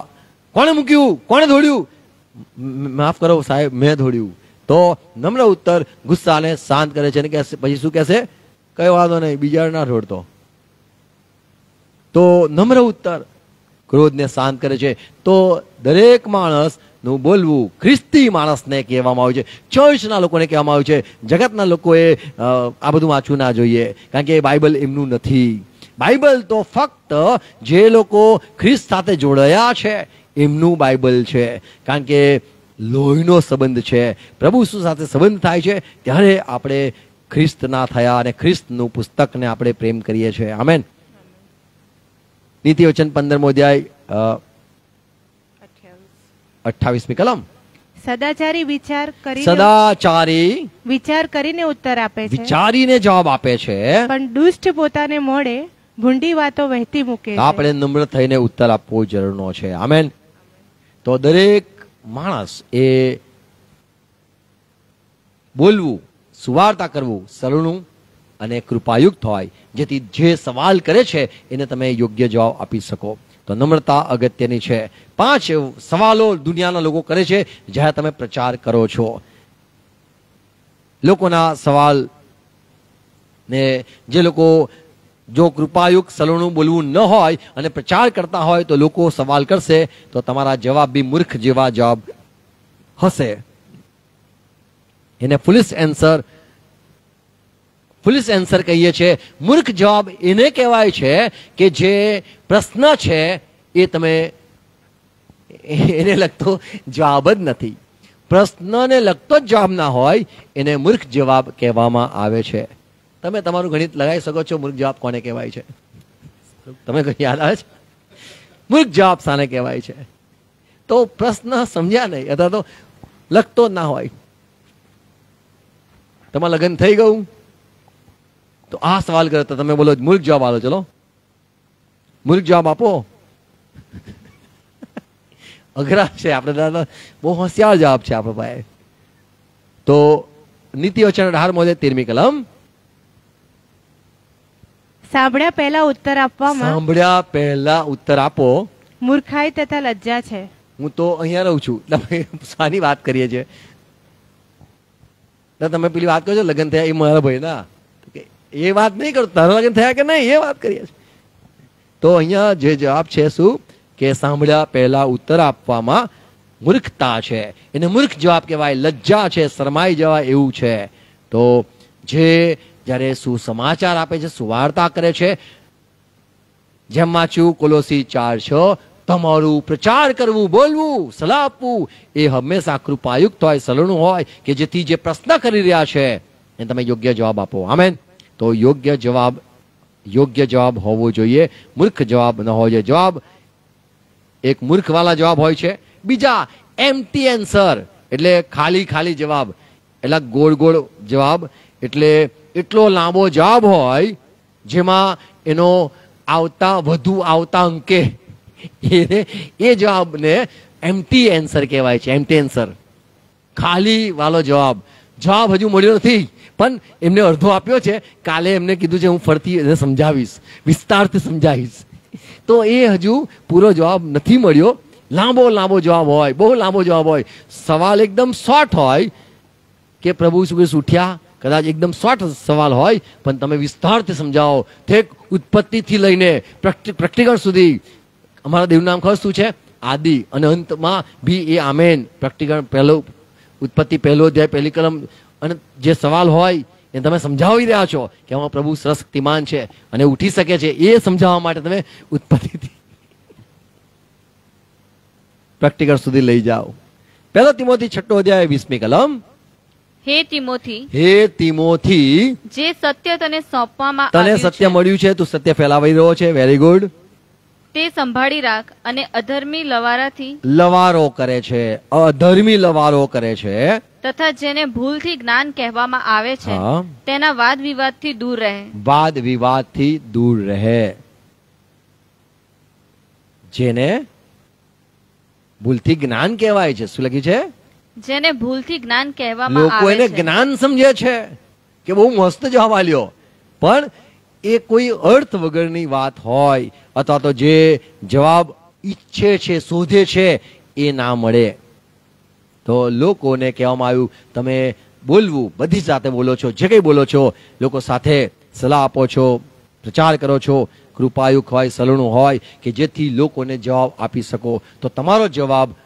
કોણે મૂક્યું કોણે ધોડ્યું માફ કરો સાહેબ મેં ધોડ્યું તો નમ્ર ઉત્તર ગુસ્સાને શાંત કરે છે અને કહેશે પછી શું કહેશે કઈ વાંધો નહીં બીજા ના ઢોળતો તો નમ્ર ઉત્તર ક્રોધને શાંત કરે છે તો દરેક માણસ નું બોલવું ખ્રિસ્તી માણસને કહેવામાં આવ્યું છે ચર્ચના લોકોને કહેવામાં આવ્યું છે જગતના લોકોએ આ બધું વાંચવું ના જોઈએ કારણ કે બાઇબલ એમનું નથી બાઇબલ તો ફક્ત જે લોકો ખ્રિસ્ત સાથે જોડાયા છે એમનું બાઇબલ છે કારણ કે લોહીનો સંબંધ છે પ્રભુ શું સાથે સંબંધ થાય છે ત્યારે આપણે ખ્રિસ્ત ના થયા અને ખ્રિસ્તનું પુસ્તકને આપણે પ્રેમ કરીએ છીએ આમેન નીતિ વચન પંદરમો અધ્યાય અઠાવીસમી કલમ સદાચારી વિચાર કરી સદાચારી વિચાર કરીને ઉત્તર આપે છે વિચારીને જવાબ આપે છે પણ દુષ્ટ પોતાને મોડે ભૂંડી વાતો વહેતી મૂકે આપણે નમ્ર થઈને ઉત્તર આપવો જરૂરનો છે આમેન તો દરેક માણસ એ બોલવું સુવાર્તા કરવું સરળું અને કૃપાયુક્ત હોય જેથી જે સવાલ કરે છે એને તમે યોગ્ય જવાબ આપી શકો તો નમ્રતા અગત્યની છે પાંચ સવાલો દુનિયાના લોકો કરે છે જ્યારે તમે પ્રચાર કરો છો લોકોના સવાલ ને જે લોકો જો કૃપાયુક્ત સલોનું બોલવું ન હોય અને પ્રચાર કરતા હોય તો લોકો સવાલ કરશે તો તમારા જવાબ બી મૂર્ખ જેવા જવાબ હશે એને પોલીસ એન્સર પોલીસ એન્સર કહીએ છીએ મૂર્ખ જવાબ એને કહેવાય છે કે જે પ્રશ્ન છે એ તમે એને લગતો જવાબ જ નથી પ્રશ્નને લગતો જ જવાબ ના હોય એને મૂર્ખ જવાબ કહેવામાં આવે છે તમે તમારું ગણિત લગાવી શકો છો મૂર્ખ જવાબ કોને કહેવાય છે તમે કોઈ યાદ આવે છે મૂર્ખ જવાબ સાને કહેવાય છે તો પ્રશ્ન સમજ્યા નહીં અથવા તો લખતો ના હોય તમારું લગ્ન થઈ ગયું તો આ સવાલ કરે તો તમે બોલો મૂર્ખ જવાબ આવો ચલો મૂર્ખ જવાબ આપો અઘરા છે આપણે દાદા બહુ હોશિયાર જવાબ છે આપણા પાસે તો નીતિ વચન અઢાર મોજે તેરમી કલમ સાંભળ્યા પહેલા ઉત્તર આપવામાં સાંભળ્યા પહેલા ઉત્તર આપો મૂર્ખાઈ તથા લજ્જા છે હું તો અહીંયા રહું છું એટલે વાત કરીએ છીએ તમે પેલી વાત કરો છો લગ્ન થયા એ મારા ભાઈ ના એ વાત નહીં કરો તારા લગ્ન થયા કે નહીં એ વાત કરીએ છીએ તો અહીંયા જે જવાબ છે શું કે સાંભળ્યા પહેલા ઉત્તર આપવામાં મૂર્ખતા છે એને મૂર્ખ જવાબ કહેવાય લજ્જા છે શરમાઈ જવાય એવું છે તો જે જ્યારે સુસમાચાર આપે છે સુવાર્તા કરે છે જેમ વાંચ્યું કોલોસી ચાર છ તમારું પ્રચાર કરવું બોલવું સલાહ આપવું એ હંમેશા કૃપાયુક્ત હોય સલણું હોય કે જેથી જે પ્રશ્ન કરી રહ્યા છે એ તમે યોગ્ય જવાબ આપો આમેન તો યોગ્ય જવાબ યોગ્ય જવાબ હોવો જોઈએ મૂર્ખ જવાબ ન હોય જોઈએ જવાબ એક મૂર્ખવાલા જવાબ હોય છે બીજા એમટી એન્સર એટલે ખાલી ખાલી જવાબ એટલા ગોળ ગોળ જવાબ એટલે એટલો લાંબો જવાબ હોય જેમાં એનો આવતા વધુ આવતા અંકે એને એ જવાબને એમટી એન્સર કહેવાય છે એમટી એન્સર ખાલી વાલો જવાબ જવાબ હજુ મળ્યો નથી પણ એમને અડધો આપ્યો છે કાલે એમને કીધું છે હું ફરતી સમજાવીશ વિસ્તારથી સમજાવીશ તો એ હજુ પૂરો જવાબ નથી મળ્યો લાંબો લાંબો જવાબ હોય બહુ લાંબો જવાબ હોય સવાલ એકદમ શોર્ટ હોય કે પ્રભુ શું ઉઠ્યા કદાચ એકદમ શોર્ટ સવાલ હોય પણ તમે વિસ્તારથી સમજાવો ઠેક ઉત્પત્તિથી લઈને પ્રેક્ટિકલ સુધી અમારા દેવનું નામ ખબર શું છે આદિ અને અંતમાં બી એ આમેન પ્રેક્ટિકલ પહેલો ઉત્પત્તિ પહેલો અધ્યાય પહેલી કલમ અને જે સવાલ હોય ને તમે સમજાવી રહ્યા છો કે આમાં પ્રભુ સશક્તિમાન છે અને ઉઠી શકે છે એ સમજાવવા માટે તમે ઉત્પત્તિથી પ્રેક્ટિકલ સુધી લઈ જાઓ પહેલો તિમોથી છઠ્ઠો અધ્યાય વીસમી કલમ હે તિમોથી હે તિમોથી જે સત્ય તને સોંપવામાં તને સત્ય મળ્યું છે તું સત્ય ફેલાવી રહ્યો છે વેરી ગુડ તે સંભાળી રાખ અને અધર્મી લવારાથી લવારો કરે છે અધર્મી લવારો કરે છે તથા જેને ભૂલથી જ્ઞાન કહેવામાં આવે છે તેના વાદ વિવાદથી દૂર રહે વાદ વિવાદથી દૂર રહે જેને ભૂલથી જ્ઞાન કહેવાય છે શું લખ્યું છે જેને ભૂલથી જ્ઞાન કહેવામાં લોકો એને જ્ઞાન સમજે છે કે બહુ મસ્ત જવાબ આલ્યો પણ એ કોઈ અર્થ વગરની વાત હોય અથવા તો જે જવાબ ઈચ્છે છે શોધે છે એ ના મળે તો લોકોને કહેવામાં આવ્યું તમે બોલવું બધી સાથે બોલો છો જે કંઈ બોલો છો લોકો સાથે સલાહ આપો છો પ્રચાર કરો છો કૃપાયુક હોય સલણું હોય કે જેથી લોકોને જવાબ આપી શકો તો તમારો જવાબ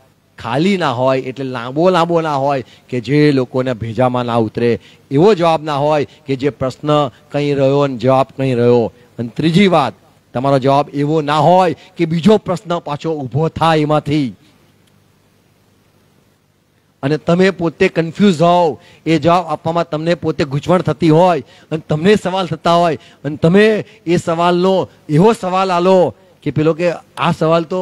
ખાલી ના હોય એટલે લાંબો લાંબો ના હોય કે જે લોકોને ભેજામાં ના ઉતરે એવો જવાબ ના હોય કે જે પ્રશ્ન કંઈ રહ્યો અને જવાબ કંઈ રહ્યો અને ત્રીજી વાત તમારો જવાબ એવો ના હોય કે બીજો પ્રશ્ન પાછો ઊભો થાય એમાંથી અને તમે પોતે કન્ફ્યુઝ હોવ એ જવાબ આપવામાં તમને પોતે ગૂંચવણ થતી હોય અને તમને સવાલ થતા હોય અને તમે એ સવાલનો એવો સવાલ આલો કે પેલો કે આ સવાલ તો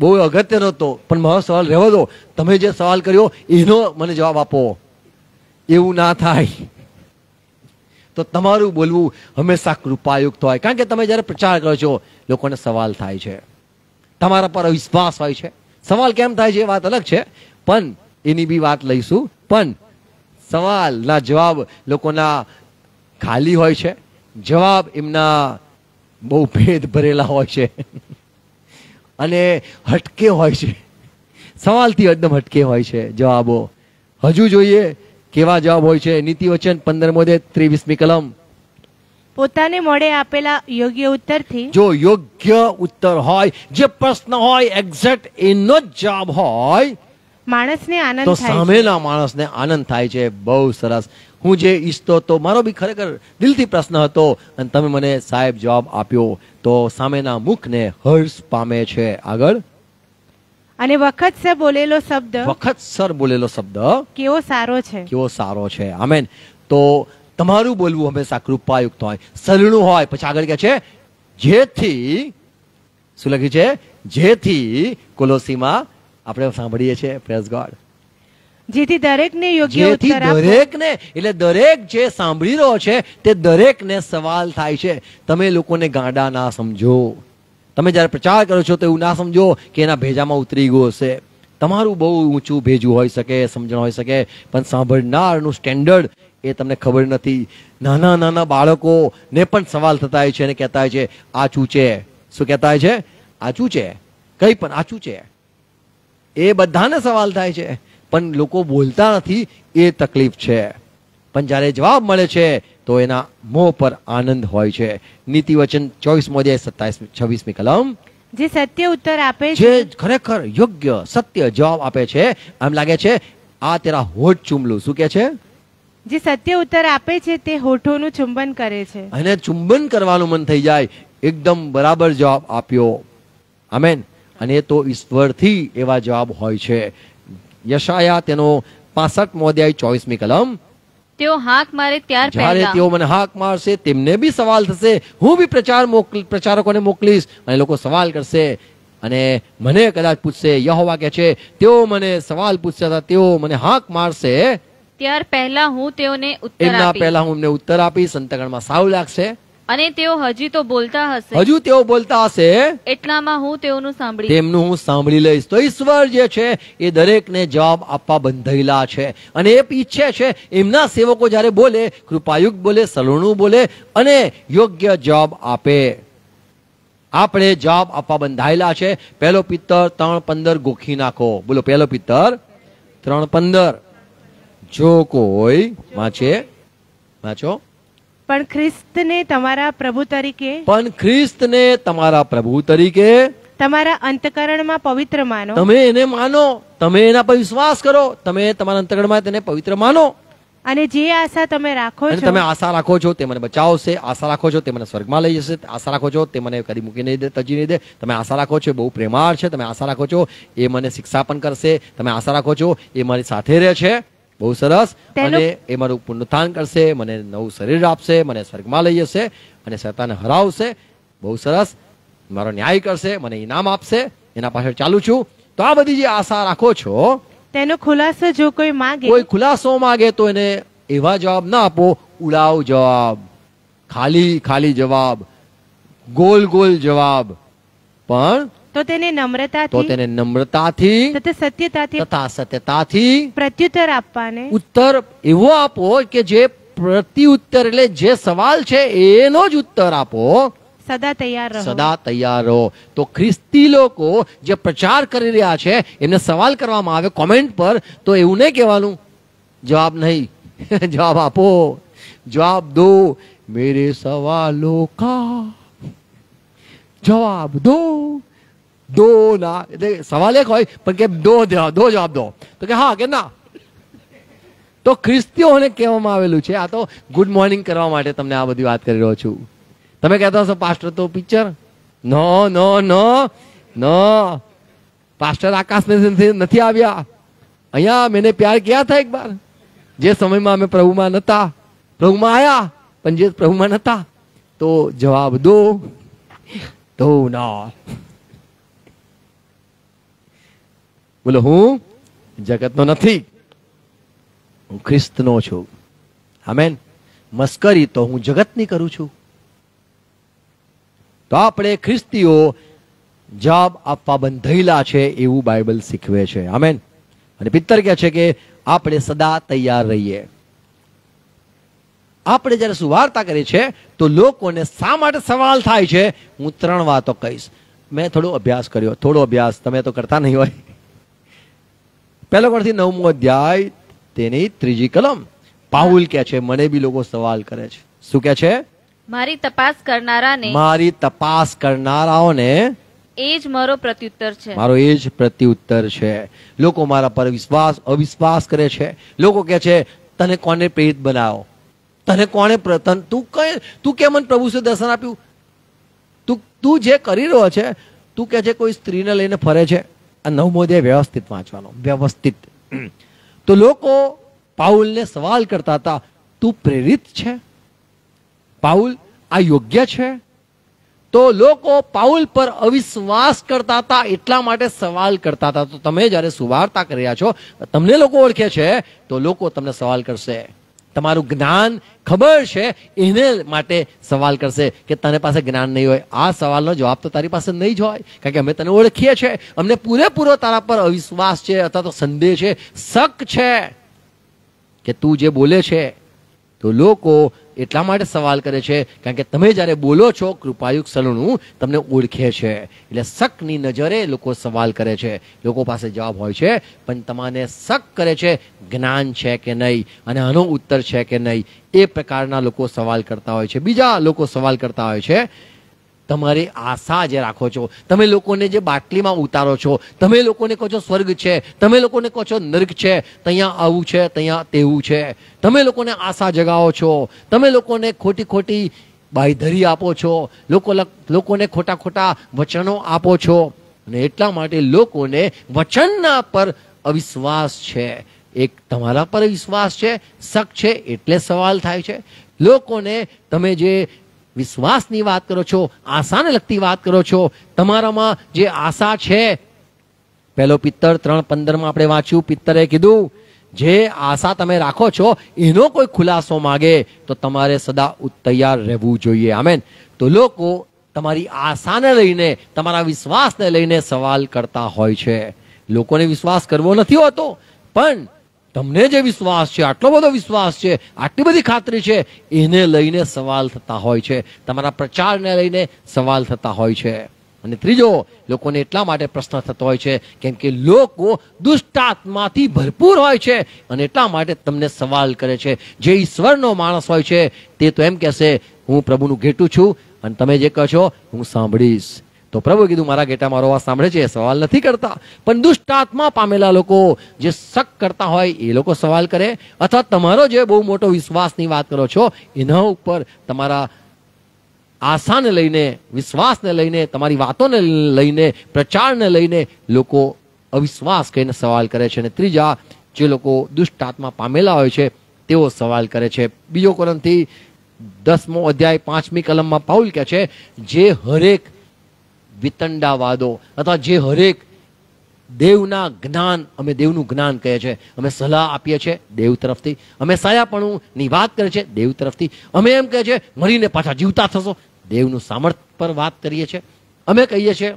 બહુ અગત્યનો હતો પણ મારો સવાલ રહેવો દો તમે જે સવાલ કર્યો એનો મને જવાબ આપો એવું ના થાય તો તમારું બોલવું હંમેશા કૃપાયુક્ત હોય કારણ કે તમે જ્યારે પ્રચાર કરો છો લોકોને સવાલ થાય છે તમારા પર અવિશ્વાસ હોય છે સવાલ કેમ થાય છે એ વાત અલગ છે પણ એની બી વાત લઈશું પણ સવાલના જવાબ લોકોના ખાલી હોય છે જવાબ એમના બહુ ભેદ ભરેલા હોય છે અને હટકે હોય છે સવાલથી એકદમ હટકે હોય છે જવાબો હજુ જોઈએ કેવા જવાબ હોય છે નીતિ વચન પંદરમો દે ત્રેવીસમી કલમ પોતાને મળે આપેલા યોગ્ય ઉત્તરથી જો યોગ્ય ઉત્તર હોય જે પ્રશ્ન હોય એક્ઝેક્ટ એનો જ જવાબ હોય માણસને આનંદ સામેના માણસને આનંદ થાય છે બહુ સરસ હું જે ઈચ્છતો હતો મારો બી ખરેખર દિલથી પ્રશ્ન હતો અને તમે મને સાહેબ જવાબ આપ્યો તો સામેના મુખને હર્ષ પામે છે આગળ અને વખત સર બોલેલો શબ્દ વખત સર બોલેલો શબ્દ કેવો સારો છે કેવો સારો છે આમેન તો તમારું બોલવું હંમેશા કૃપાયુક્ત હોય સરળું હોય પછી આગળ કે છે જેથી શું લખ્યું છે જેથી કોલોસીમાં આપણે સાંભળીએ છીએ પ્રેઝ ગોડ જેથી દરેકને યોગ્ય ઉત્તર દરેકને એટલે દરેક જે સાંભળી રહ્યો છે તે દરેકને સવાલ થાય છે તમે લોકોને ગાંડા ના સમજો તમે જ્યારે પ્રચાર કરો છો તો એવું ના સમજો કે એના ભેજામાં ઉતરી ગયો હશે તમારું બહુ ઊંચું ભેજું હોઈ શકે સમજણ હોઈ શકે પણ સાંભળનારનું સ્ટેન્ડર્ડ એ તમને ખબર નથી નાના નાના બાળકોને પણ સવાલ થતા હોય છે અને કહેતા હોય છે આચું છે શું કહેતા હોય છે આચું છે કંઈ પણ આચું છે એ બધાને સવાલ થાય છે પણ લોકો બોલતા નથી એ તકલીફ છે પણ જ્યારે જવાબ મળે છે તો એના મોં પર આનંદ હોય છે નીતિ વચન ચોવીસમો અધ્યાય સત્તાવીસ છવ્વીસમી કલમ જે સત્ય ઉત્તર આપે છે ખરેખર યોગ્ય સત્ય જવાબ આપે છે એમ લાગે છે આ તેરા હોઠ ચુંબલું શું કે છે જે સત્ય ઉત્તર આપે છે તે હોઠોનું ચુંબન કરે છે અને ચુંબન કરવાનું મન થઈ જાય એકદમ બરાબર જવાબ આપ્યો આમેન અને તો ઈશ્વરથી એવા જવાબ હોય છે યશાયા તેનો પાસઠ મોદ્યાય ચોવીસમી કલમ તેઓ હાક મારે ત્યાર જ્યારે તેઓ મને હાક મારશે તેમને બી સવાલ થશે હું બી પ્રચાર પ્રચારકોને મોકલીશ અને લોકો સવાલ કરશે અને મને કદાચ પૂછશે યહોવા કે છે તેઓ મને સવાલ પૂછશે હતા તેઓ મને હાક મારશે ત્યાર પહેલા હું તેઓને એમના પહેલા હું એમને ઉત્તર આપીશ અંતગણમાં સાવ લાગશે અને તેઓ હજી તો બોલતા હશે હજુ તેઓ બોલતા હશે એટલામાં હું તેઓનું સાંભળી તેમનું હું સાંભળી લઈશ તો ઈશ્વર જે છે એ દરેકને જવાબ આપવા બંધાયેલા છે અને એ ઈચ્છે છે એમના સેવકો જ્યારે બોલે કૃપાયુક્ત બોલે સલોણું બોલે અને યોગ્ય જવાબ આપે આપણે જવાબ આપવા બંધાયેલા છે પહેલો પિત્તર ત્રણ પંદર ગોખી નાખો બોલો પહેલો પિત્તર ત્રણ પંદર જો કોઈ વાંચે વાંચો પણ ખ્રિસ્તને તમારા પ્રભુ તરીકે પણ ખ્રિસ્તને તમારા પ્રભુ તરીકે તમારા અંતકરણમાં પવિત્ર માનો તમે એને માનો તમે એના પર વિશ્વાસ કરો તમે તમારા અંતકરણમાં તેને પવિત્ર માનો અને જે આશા તમે રાખો છો તમે આશા રાખો છો તે મને બચાવશે આશા રાખો છો તે મને સ્વર્ગમાં લઈ જશે આશા રાખો છો તે મને કદી મૂકી નહીં દે તજી નહીં દે તમે આશા રાખો છો બહુ પ્રેમાળ છે તમે આશા રાખો છો એ મને શિક્ષા પણ કરશે તમે આશા રાખો છો એ મારી સાથે રહે છે બહુ સરસ અને એ મારું પુનઃથાન કરશે મને નવું શરીર આપશે મને સ્વર્ગમાં લઈ જશે અને શેતાને હરાવશે બહુ સરસ મારો ન્યાય કરશે મને ઇનામ આપશે એના પાછળ ચાલુ છું તો આ બધી જે આશા રાખો છો તેનો ખુલાસો જો કોઈ માંગે કોઈ ખુલાસો માંગે તો એને એવા જવાબ ના આપો ઉડાવ જવાબ ખાલી ખાલી જવાબ ગોલ ગોલ જવાબ પણ તો તેને નમ્રતાથી તો તેને નમ્રતાથી તથા સત્યતાથી તથા સત્યતાથી પ્રત્યુત્તર આપવાને ઉત્તર એવો આપો કે જે પ્રત્યુત્તર એટલે જે સવાલ છે એનો જ ઉત્તર આપો સદા તૈયાર રહો સદા તૈયાર રહો તો ખ્રિસ્તી લોકો જે પ્રચાર કરી રહ્યા છે એમને સવાલ કરવામાં આવે કોમેન્ટ પર તો એવું નહીં કહેવાનું જવાબ નહીં જવાબ આપો જવાબ દો મેરે સવાલો કા જવાબ દો દો ના એટલે સવાલ એ ખoi પણ કે બે દો બે જવાબ દો તો કે હા કે ના તો ખ્રિસ્તીઓને કેવામાં આવેલું છે આ તો ગુડ મોર્નિંગ કરવા માટે તમને આ બધી વાત કરી રહ્યો છું તમે કહેતો છો પાસ્ટર તો પિક્ચર નો નો નો નો પાસ્ટર આ કાસ મેસેજ નથી આવ્યા અહિયાં મેને પ્યાર ક્યાં થાય એક બાર જે સમયમાં અમે પ્રભુમાં હતા રૂમમાં આયા પણ જે પ્રભુમાં હતા તો જવાબ દો દો ના બોલો હું જગતનો નથી હું ખ્રિસ્તનો છું આમેન મસ્કરી તો હું જગતની કરું છું તો આપણે ખ્રિસ્તીઓ જવાબ આપવા બંધાયેલા છે એવું બાઇબલ શીખવે છે આમેન અને પિત્તર કહે છે કે આપણે સદા તૈયાર રહીએ આપણે જ્યારે સુવાર્તા કરીએ છીએ તો લોકોને શા માટે સવાલ થાય છે હું ત્રણ વાતો કહીશ મેં થોડો અભ્યાસ કર્યો થોડો અભ્યાસ તમે તો કરતા નહીં હોય પહેલો કોણથી નવમો અધ્યાય તેની ત્રીજી કલમ પાઉલ કે છે મને બી લોકો સવાલ કરે છે શું કે છે મારી તપાસ કરનારાને મારી તપાસ કરનારાઓને એ જ મારો પ્રત્યુત્તર છે મારો એ જ પ્રત્યુત્તર છે લોકો મારા પર વિશ્વાસ અવિશ્વાસ કરે છે લોકો કે છે તને કોને પ્રેરિત બનાવો તને કોણે પ્રતન તું કઈ તું કેમ મને પ્રભુ દર્શન આપ્યું તું તું જે કરી રહ્યો છે તું કે છે કોઈ સ્ત્રીને લઈને ફરે છે આ નવમોદય વ્યવસ્થિત વાંચવાનો વ્યવસ્થિત તો લોકો પાઉલને સવાલ કરતા હતા તું પ્રેરિત છે પાઉલ આ યોગ્ય છે તો લોકો પાઉલ પર અવિશ્વાસ કરતા હતા એટલા માટે સવાલ કરતા હતા તો તમે જ્યારે સુવાર્તા કર્યા છો તમને લોકો ઓળખે છે તો લોકો તમને સવાલ કરશે તમારું જ્ઞાન ખબર છે એને માટે સવાલ કરશે કે તને પાસે જ્ઞાન નહીં હોય આ સવાલનો જવાબ તો તારી પાસે નહીં જ હોય કારણ કે અમે તને ઓળખીએ છીએ અમને પૂરેપૂરો તારા પર અવિશ્વાસ છે અથવા તો સંદેહ છે શક છે કે તું જે બોલે છે તો લોકો એટલા માટે સવાલ કરે છે કારણ કે તમે જ્યારે બોલો છો કૃપાયુગ સલણું તમને ઓળખે છે એટલે શકની નજરે લોકો સવાલ કરે છે લોકો પાસે જવાબ હોય છે પણ તમાને શક કરે છે જ્ઞાન છે કે નહીં અને આનો ઉત્તર છે કે નહીં એ પ્રકારના લોકો સવાલ કરતા હોય છે બીજા લોકો સવાલ કરતા હોય છે તમારી આશા જે રાખો છો તમે લોકોને જે બાટલીમાં ઉતારો છો તમે લોકોને કહો છો સ્વર્ગ છે તમે લોકોને કહો છો નર્ક છે ત્યાં આવું છે ત્યાં તેવું છે તમે લોકોને આશા જગાવો છો તમે લોકોને ખોટી ખોટી બાંયધરી આપો છો લોકો લોકોને ખોટા ખોટા વચનો આપો છો અને એટલા માટે લોકોને વચનના પર અવિશ્વાસ છે એક તમારા પર વિશ્વાસ છે શક છે એટલે સવાલ થાય છે લોકોને તમે જે વિશ્વાસની વાત કરો છો આશાને લગતી વાત કરો છો તમારામાં જે આશા છે પેલો પિત્તર ત્રણ પંદરમાં આપણે વાંચ્યું પિત્તરે કીધું જે આશા તમે રાખો છો એનો કોઈ ખુલાસો માગે તો તમારે સદા તૈયાર રહેવું જોઈએ આમેન તો લોકો તમારી આશાને લઈને તમારા વિશ્વાસને લઈને સવાલ કરતા હોય છે લોકોને વિશ્વાસ કરવો નથી હોતો પણ તમને જે વિશ્વાસ છે આટલો બધો વિશ્વાસ છે આટલી બધી ખાતરી છે એને લઈને સવાલ થતા હોય છે તમારા પ્રચારને લઈને સવાલ થતા હોય છે અને ત્રીજો લોકોને એટલા માટે પ્રશ્ન થતો હોય છે કેમ કે લોકો દુષ્ટાત્માથી ભરપૂર હોય છે અને એટલા માટે તમને સવાલ કરે છે જે ઈશ્વરનો માણસ હોય છે તે તો એમ કહેશે હું પ્રભુનું ઘેટું છું અને તમે જે કહો છો હું સાંભળીશ તો પ્રભુ કીધું મારા ગેટા મારો અવાજ સાંભળે છે સવાલ નથી કરતા પણ દુષ્ટ આત્મા પામેલા લોકો જે શક કરતા હોય એ લોકો સવાલ કરે અથવા તમારો જે બહુ મોટો વિશ્વાસની વાત કરો છો એના ઉપર તમારા આશાને લઈને વિશ્વાસને લઈને તમારી વાતોને લઈને પ્રચારને લઈને લોકો અવિશ્વાસ કહીને સવાલ કરે છે અને ત્રીજા જે લોકો દુષ્ટ આત્મા પામેલા હોય છે તેઓ સવાલ કરે છે બીજો કોલમથી દસમો અધ્યાય પાંચમી કલમમાં પાઉલ કહે છે જે હરેક વિતંડાવાદો અથવા જે હરેક દેવના જ્ઞાન અમે દેવનું જ્ઞાન કહે છે અમે સલાહ આપીએ છીએ દેવ તરફથી અમે સાયાપણુંની વાત કરીએ છીએ દેવ તરફથી અમે એમ કહે છે મરીને પાછા જીવતા થશો દેવનું સામર્થ્ય પર વાત કરીએ છીએ અમે કહીએ છીએ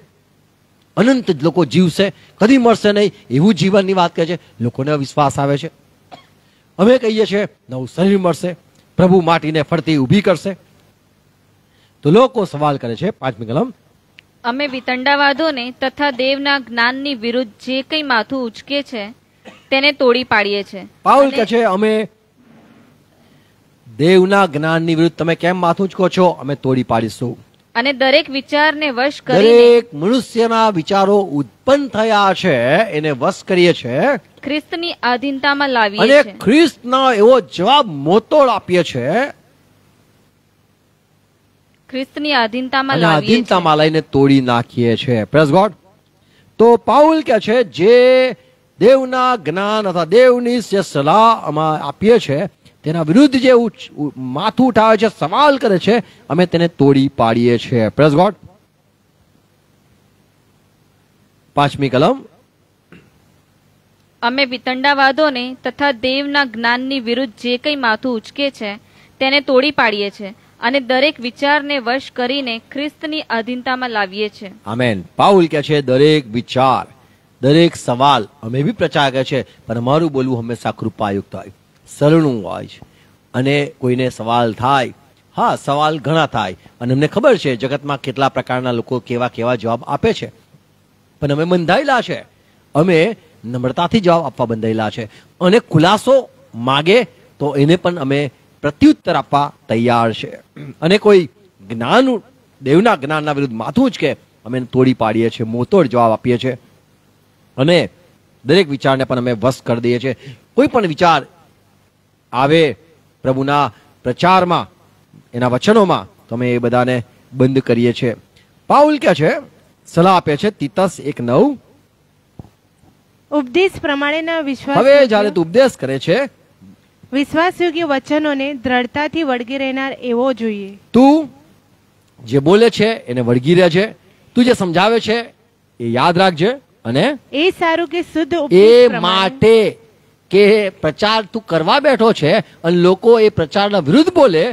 અનંત લોકો જીવશે કદી મળશે નહીં એવું જીવનની વાત કહે છે લોકોને વિશ્વાસ આવે છે અમે કહીએ છીએ નવું શરીર મળશે પ્રભુ માટીને ફરતી ઊભી કરશે તો લોકો સવાલ કરે છે પાંચમી કલમ અમે વિતંડાવાદોને તથા દેવના જ્ઞાનની વિરુદ્ધ જે કંઈ માથું ઉચકે છે તેને તોડી પાડીએ છે પાઉલ કહે છે અમે દેવના જ્ઞાનની વિરુદ્ધ તમે કેમ માથું ઉચકો છો અમે તોડી પાડીશું અને દરેક વિચારને વશ કરી દરેક મનુષ્યના વિચારો ઉત્પન્ન થયા છે એને વશ કરીએ છે ખ્રિસ્તની આધીનતામાં લાવીએ અને ખ્રિસ્તનો એવો જવાબ મોતોડ આપીએ છે ખ્રિસ્તની અધીનતામાં અધીનતામાં લઈને તોડી નાખીએ છીએ પ્રેસ ગોડ તો પાઉલ કે છે જે દેવના જ્ઞાન અથવા દેવની જે સલાહ અમે આપીએ છીએ તેના વિરુદ્ધ જે માથું ઉઠાવે છે સવાલ કરે છે અમે તેને તોડી પાડીએ છીએ પ્રેઝ ગોડ પાંચમી કલમ અમે વિતંડાવાદોને તથા દેવના જ્ઞાનની વિરુદ્ધ જે કંઈ માથું ઉચકે છે તેને તોડી પાડીએ છીએ અને દરેક વિચારને વશ કરીને ખ્રિસ્તની આધીનતામાં લાવીએ છીએ આમેન પાઉલ કહે છે દરેક વિચાર દરેક સવાલ અમે બી પ્રચાર કરે છે પણ અમારું બોલવું હંમેશા કૃપાયુક્ત હોય સરળું હોય છે અને કોઈને સવાલ થાય હા સવાલ ઘણા થાય અને અમને ખબર છે જગતમાં કેટલા પ્રકારના લોકો કેવા કેવા જવાબ આપે છે પણ અમે બંધાયેલા છે અમે નમ્રતાથી જવાબ આપવા બંધાયેલા છે અને ખુલાસો માગે તો એને પણ અમે પ્રત્યુત્તર આપવા તૈયાર છે અને કોઈ જ્ઞાન દેવના જ્ઞાનના વિરુદ્ધ માથું જ કે અમે તોડી પાડીએ છીએ મોતોડ જવાબ આપીએ છીએ અને દરેક વિચારને પણ અમે વશ કરી દઈએ છીએ કોઈ પણ વિચાર આવે પ્રભુના પ્રચારમાં એના વચનોમાં તો અમે એ બધાને બંધ કરીએ છીએ પાઉલ કે છે સલાહ આપે છે તિતસ એક નવ ઉપદેશ પ્રમાણેના વિશ્વાસ હવે જ્યારે તું ઉપદેશ કરે છે વિશ્વાસયોગ્ય વચનોને દ્રઢતાથી વળગી રહેનાર એવો જોઈએ તું જે બોલે છે એને વળગી રહે છે તું જે સમજાવે છે એ યાદ રાખજે અને એ સારું કે શુદ્ધ એ માટે કે પ્રચાર તું કરવા બેઠો છે અને લોકો એ પ્રચારના વિરુદ્ધ બોલે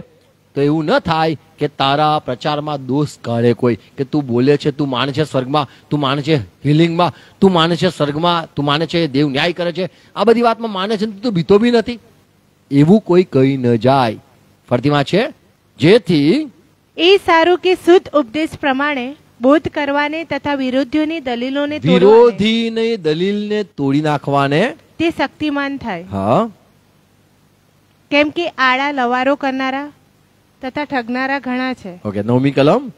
તો એવું ન થાય કે તારા પ્રચારમાં દોષ કરે કોઈ કે તું બોલે છે તું માને છે સ્વર્ગમાં તું માને છે હિલિંગમાં તું માને છે સ્વર્ગમાં તું માને છે દેવ ન્યાય કરે છે આ બધી વાતમાં માને છે તું ભીતો બી નથી એવું કોઈ કહી ન જાય ફરતીમાં છે જેથી એ સારું કે શુદ્ધ ઉપદેશ પ્રમાણે બોધ કરવાને તથા વિરોધીઓની દલીલોને વિરોધીને દલીલને તોડી નાખવાને તે શક્તિમાન થાય હા કેમ કે આડા લવારો કરનારા તથા ઠગનારા ઘણા છે ઓકે નવમી કલમ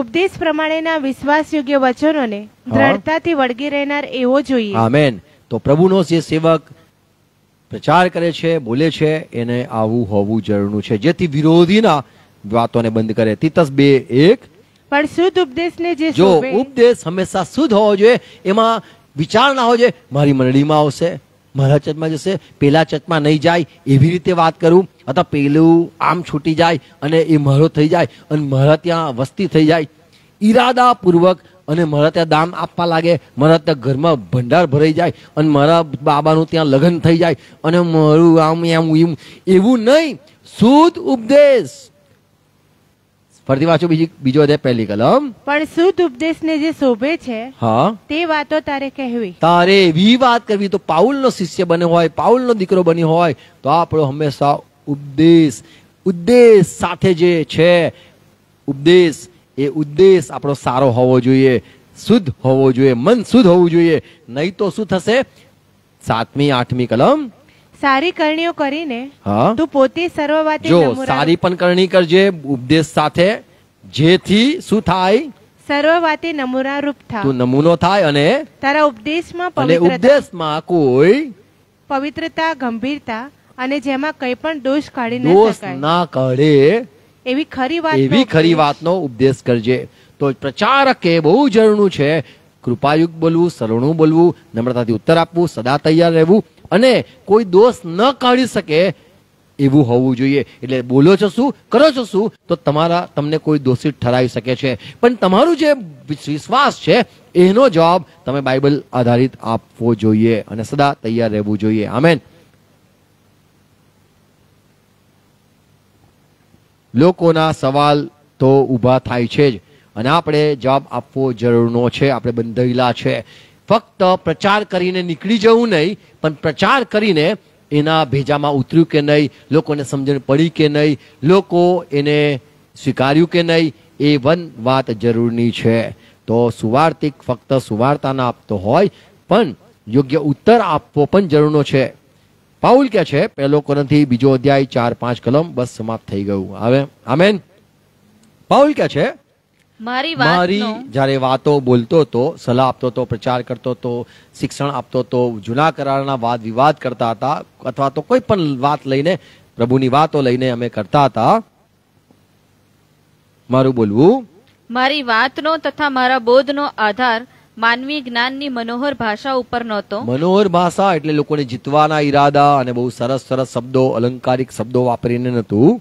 ઉપદેશ પ્રમાણેના વિશ્વાસ યોગ્ય વચનોને દ્રઢતાથી વળગી રહેનાર એવો જોઈએ આમેન તો પ્રભુનો જે સેવક પ્રચાર કરે છે બોલે છે એને આવું હોવું જરૂરનું છે જેથી વિરોધીના વાતોને બંધ કરે તિતસ બે એક પણ શુદ્ધ ઉપદેશને જે જો ઉપદેશ હંમેશા શુદ્ધ હોવો જોઈએ એમાં વિચાર ના હોવો જોઈએ મારી મંડળીમાં આવશે મારા ચર્ચમાં જશે પેલા ચતમાં નહીં જાય એવી રીતે વાત કરું અથવા પેલું આમ છૂટી જાય અને એ મારો થઈ જાય અને મારા ત્યાં વસ્તી થઈ જાય ઈરાદાપૂર્વક અને મારા ત્યાં દામ આપવા લાગે મારા ત્યાં ઘરમાં ભંડાર ભરાઈ જાય અને મારા બાબાનું ત્યાં લગ્ન થઈ જાય અને મારું આમ એમ એમ એવું નહીં શુદ્ધ ઉપદેશ ફરતી વાંચો બીજી બીજો અધ્યાય પહેલી કલમ પણ શુદ્ધ ઉપદેશ ને જે શોભે છે હા તે વાતો તારે કહેવી તારે એવી વાત કરવી તો પાઉલ નો શિષ્ય બને હોય પાઉલ નો દીકરો બની હોય તો આપણો હંમેશા ઉપદેશ ઉપદેશ સાથે જે છે ઉપદેશ એ ઉદ્દેશ આપણો સારો હોવો જોઈએ શુદ્ધ હોવો જોઈએ મન શુદ્ધ હોવું જોઈએ નહીં તો શું થશે સાતમી આઠમી કલમ સારી કરણીઓ કરીને તું પોતે સર્વ વાતે જો સારી પણ કરણી કરજે ઉપદેશ સાથે જેથી શું થાય સર્વ વાતે નમૂના રૂપ થાય તું નમૂનો થાય અને તારા ઉપદેશમાં અને ઉપદેશમાં કોઈ પવિત્રતા ગંભીરતા અને જેમાં કઈ પણ દોષ કાઢી ના ના કાઢે એવી ખરી વાત એવી ખરી વાતનો ઉપદેશ કરજે તો પ્રચારકે બહુ જરૂરનું છે કૃપાયુક્ત બોલવું સરળું બોલવું નમ્રતાથી ઉત્તર આપવું સદા તૈયાર રહેવું અને કોઈ દોષ ન કાઢી શકે એવું હોવું જોઈએ એટલે બોલો છો શું કરો છો શું તો તમારા તમને કોઈ દોષિત ઠરાવી શકે છે પણ તમારું જે વિશ્વાસ છે એનો જવાબ તમે બાઇબલ આધારિત આપવો જોઈએ અને સદા તૈયાર રહેવું જોઈએ આમેન લોકોના સવાલ તો ઊભા થાય છે જ અને આપણે જવાબ આપવો જરૂરનો છે આપણે બંધાયેલા છે ફક્ત પ્રચાર કરીને નીકળી જવું નહીં પણ પ્રચાર કરીને એના ભેજામાં ઉતર્યું કે નહીં લોકોને સમજણ પડી કે નહીં લોકો એને સ્વીકાર્યું કે નહીં એ વન વાત જરૂરની છે તો સુવાર્તિક ફક્ત સુવાર્તાના આપતો હોય પણ યોગ્ય ઉત્તર આપવો પણ જરૂરનો છે પાઉલ કે છે પહેલો કોરંથી બીજો અધ્યાય ચાર પાંચ કલમ બસ સમાપ્ત થઈ ગયું હવે આમેન પાઉલ કે છે મારી જ્યારે વાતો બોલતો હતો સલાહ આપતો હતો પ્રચાર કરતો હતો શિક્ષણ આપતો હતો જૂના કરારના વાદ વિવાદ કરતા હતા અથવા તો કોઈ પણ વાત લઈને પ્રભુની વાતો લઈને અમે કરતા હતા મારું બોલવું મારી વાતનો તથા મારા બોધનો આધાર માનવી જ્ઞાનની મનોહર ભાષા ઉપર નહોતો મનોહર ભાષા એટલે લોકોને જીતવાના ઈરાદા અને બહુ સરસ સરસ શબ્દો અલંકારિક શબ્દો વાપરીને નહોતું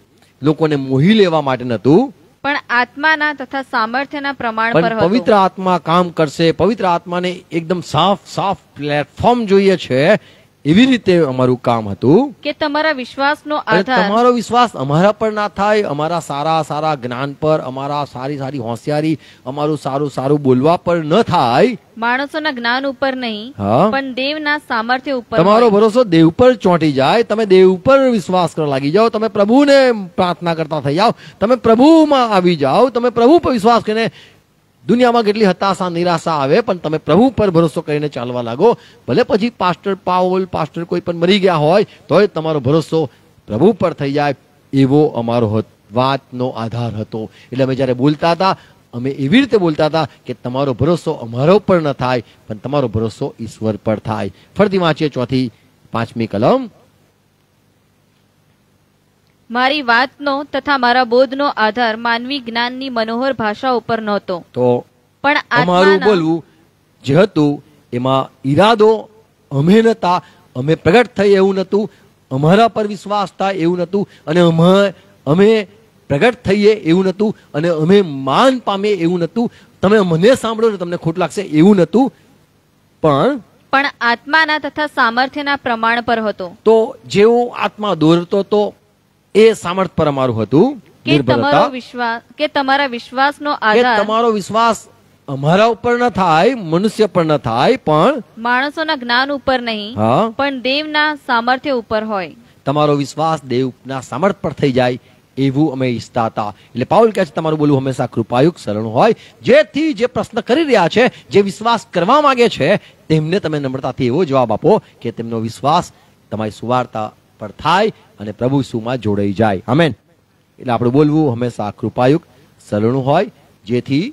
લોકોને મોહી લેવા માટે નહોતું પણ આત્માના તથા સામર્થ્યના પ્રમાણ પર પવિત્ર આત્મા કામ કરશે પવિત્ર આત્માને એકદમ સાફ સાફ પ્લેટફોર્મ જોઈએ છે એવી રીતે અમારું કામ હતું કે તમારા વિશ્વાસનો આધાર તમારો વિશ્વાસ અમારા પર ના થાય અમારા સારા સારા જ્ઞાન પર અમારા સારી સારી હોશિયારી અમારું સારું સારું બોલવા પર ન થાય માણસોના જ્ઞાન ઉપર નહીં પણ દેવના સામર્થ્ય ઉપર તમારો ભરોસો દેવ પર ચોંટી જાય તમે દેવ ઉપર વિશ્વાસ કરવા લાગી જાઓ તમે પ્રભુને પ્રાર્થના કરતા થઈ જાઓ તમે પ્રભુમાં આવી જાઓ તમે પ્રભુ પર વિશ્વાસ કરીને દુનિયામાં કેટલી હતાશા નિરાશા આવે પણ તમે પ્રભુ પર ભરોસો કરીને ચાલવા લાગો ભલે પછી પાસ્ટર પાઉલ પાસ્ટર કોઈ પણ મરી ગયા હોય તોય તમારો ભરોસો પ્રભુ પર થઈ જાય એવો અમારો વાતનો આધાર હતો એટલે અમે જ્યારે બોલતા હતા અમે એવી રીતે બોલતા હતા કે તમારો ભરોસો અમારો પણ ન થાય પણ તમારો ભરોસો ઈશ્વર પર થાય ફરીથી વાંચીએ ચોથી પાંચમી કલમ મારી વાતનો તથા મારા બોધનો આધાર માનવી જ્ઞાનની મનોહર ભાષા ઉપર નહોતો તો પણ અમારું બોલવું જે હતું એમાં ઈરાદો અમે નતા અમે પ્રગટ થઈ એવું નહોતું અમારા પર વિશ્વાસ થાય એવું નહોતું અને અમે અમે પ્રગટ થઈએ એવું નહોતું અને અમે માન પામીએ એવું નહોતું તમે મને સાંભળો ને તમને ખોટ લાગશે એવું નહોતું પણ પણ આત્માના તથા સામર્થ્યના પ્રમાણ પર હતો તો જેવો આત્મા દોરતો હતો એ સામર્થ પર અમારું હતું થઈ જાય એવું અમે ઈચ્છતા હતા એટલે પાઉલ કહે છે તમારું બોલવું હંમેશા કૃપાયુક્ત સરળ હોય જેથી જે પ્રશ્ન કરી રહ્યા છે જે વિશ્વાસ કરવા માંગે છે તેમને તમે નમ્રતાથી એવો જવાબ આપો કે તેમનો વિશ્વાસ તમારી સુવાર્તા પર થાય અને પ્રભુ સુમાં જોડાઈ જાય અમેન એટલે આપણે બોલવું હંમેશા કૃપાયુક્ત સરળું હોય જેથી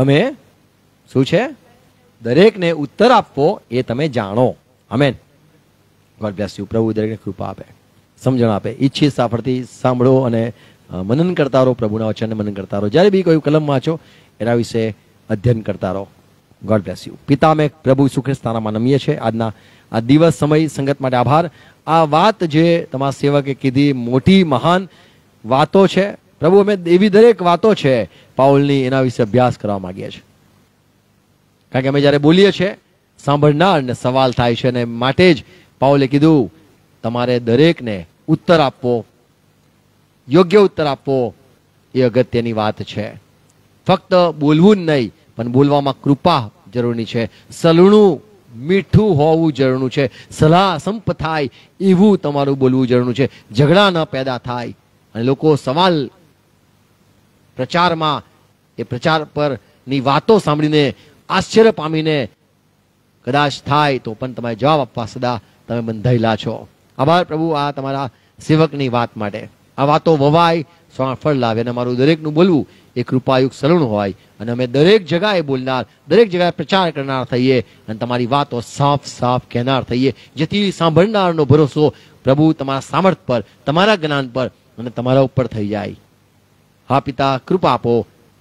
તમે શું છે દરેકને ઉત્તર આપવો એ તમે જાણો અમેન ગોડ બ્લેસ યુ પ્રભુ દરેકને કૃપા આપે સમજણ આપે ઈચ્છી સાંભળતી સાંભળો અને મનન કરતા રહો પ્રભુના વચનને મનન કરતા રહો જ્યારે બી કોઈ કલમ વાંચો એના વિશે અધ્યયન કરતા રહો ગોડ બ્લેસ યુ પિતા અમે પ્રભુ ઈસુ ખ્રિસ્ત નમીએ છીએ આજના આ દિવસ સમય સંગત માટે આભાર આ વાત જે તમારા સેવકે કીધી મોટી મહાન વાતો છે પ્રભુ અમે એવી દરેક વાતો છે પાઉલની એના વિશે અભ્યાસ કરવા માંગીએ છીએ કારણ કે અમે જ્યારે બોલીએ છીએ સાંભળનારને સવાલ થાય છે અને માટે જ પાઉલે કીધું તમારે દરેકને ઉત્તર આપવો યોગ્ય ઉત્તર આપવો એ અગત્યની વાત છે ફક્ત બોલવું જ નહીં પણ બોલવામાં કૃપા જરૂરી છે સલણું મીઠું હોવું જરૂરી છે સલાહ સંપ થાય એવું તમારું બોલવું જરૂરી છે ઝઘડા ન પેદા થાય અને લોકો સવાલ પ્રચારમાં એ પ્રચાર પરની વાતો સાંભળીને આશ્ચર્ય પામીને કદાચ થાય તો પણ તમારે જવાબ આપવા સદા તમે બંધાયેલા છો આભાર પ્રભુ આ તમારા સેવકની વાત માટે આ વાતો વવાય ફળ લાવે અને અમારું દરેકનું બોલવું એ કૃપાયુક્ત સલણ હોય અને અમે દરેક જગાએ બોલનાર દરેક જગાએ પ્રચાર કરનાર થઈએ અને તમારી વાતો સાફ સાફ કહેનાર થઈએ જેથી સાંભળનારનો ભરોસો પ્રભુ તમારા સામર્થ પર તમારા જ્ઞાન પર અને તમારા ઉપર થઈ જાય હા પિતા કૃપા આપો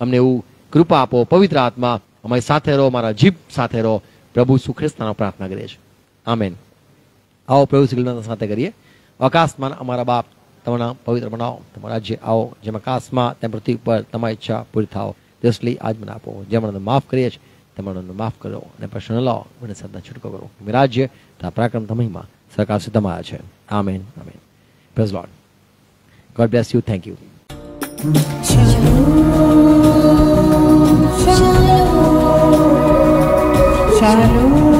અમને એવું કૃપા આપો પવિત્ર આત્મા અમારી સાથે રહો મારા જીભ સાથે રહો પ્રભુ સુખ્રિસ્તાના પ્રાર્થના કરીએ છીએ આમેન આવો પ્રભુ શ્રી સાથે કરીએ આકાશમાન અમારા બાપ તમારું નામ પવિત્ર બનાવો તમારા રાજ્ય આવો જેમાં કાશમાં તેમ પૃથ્વી પર તમારી ઈચ્છા પૂરી થાવ દેશલી આજ મને આપો જે માફ કરીએ છીએ તમારો માફ કરો અને પ્રશ્ન લાવો અને સદના છૂટકો કરો રાજ્ય તા પરાક્રમ તમહીમાં સરકાર સુધી તમારા છે amen amen praise lord God bless you thank you Shalom. Shalom.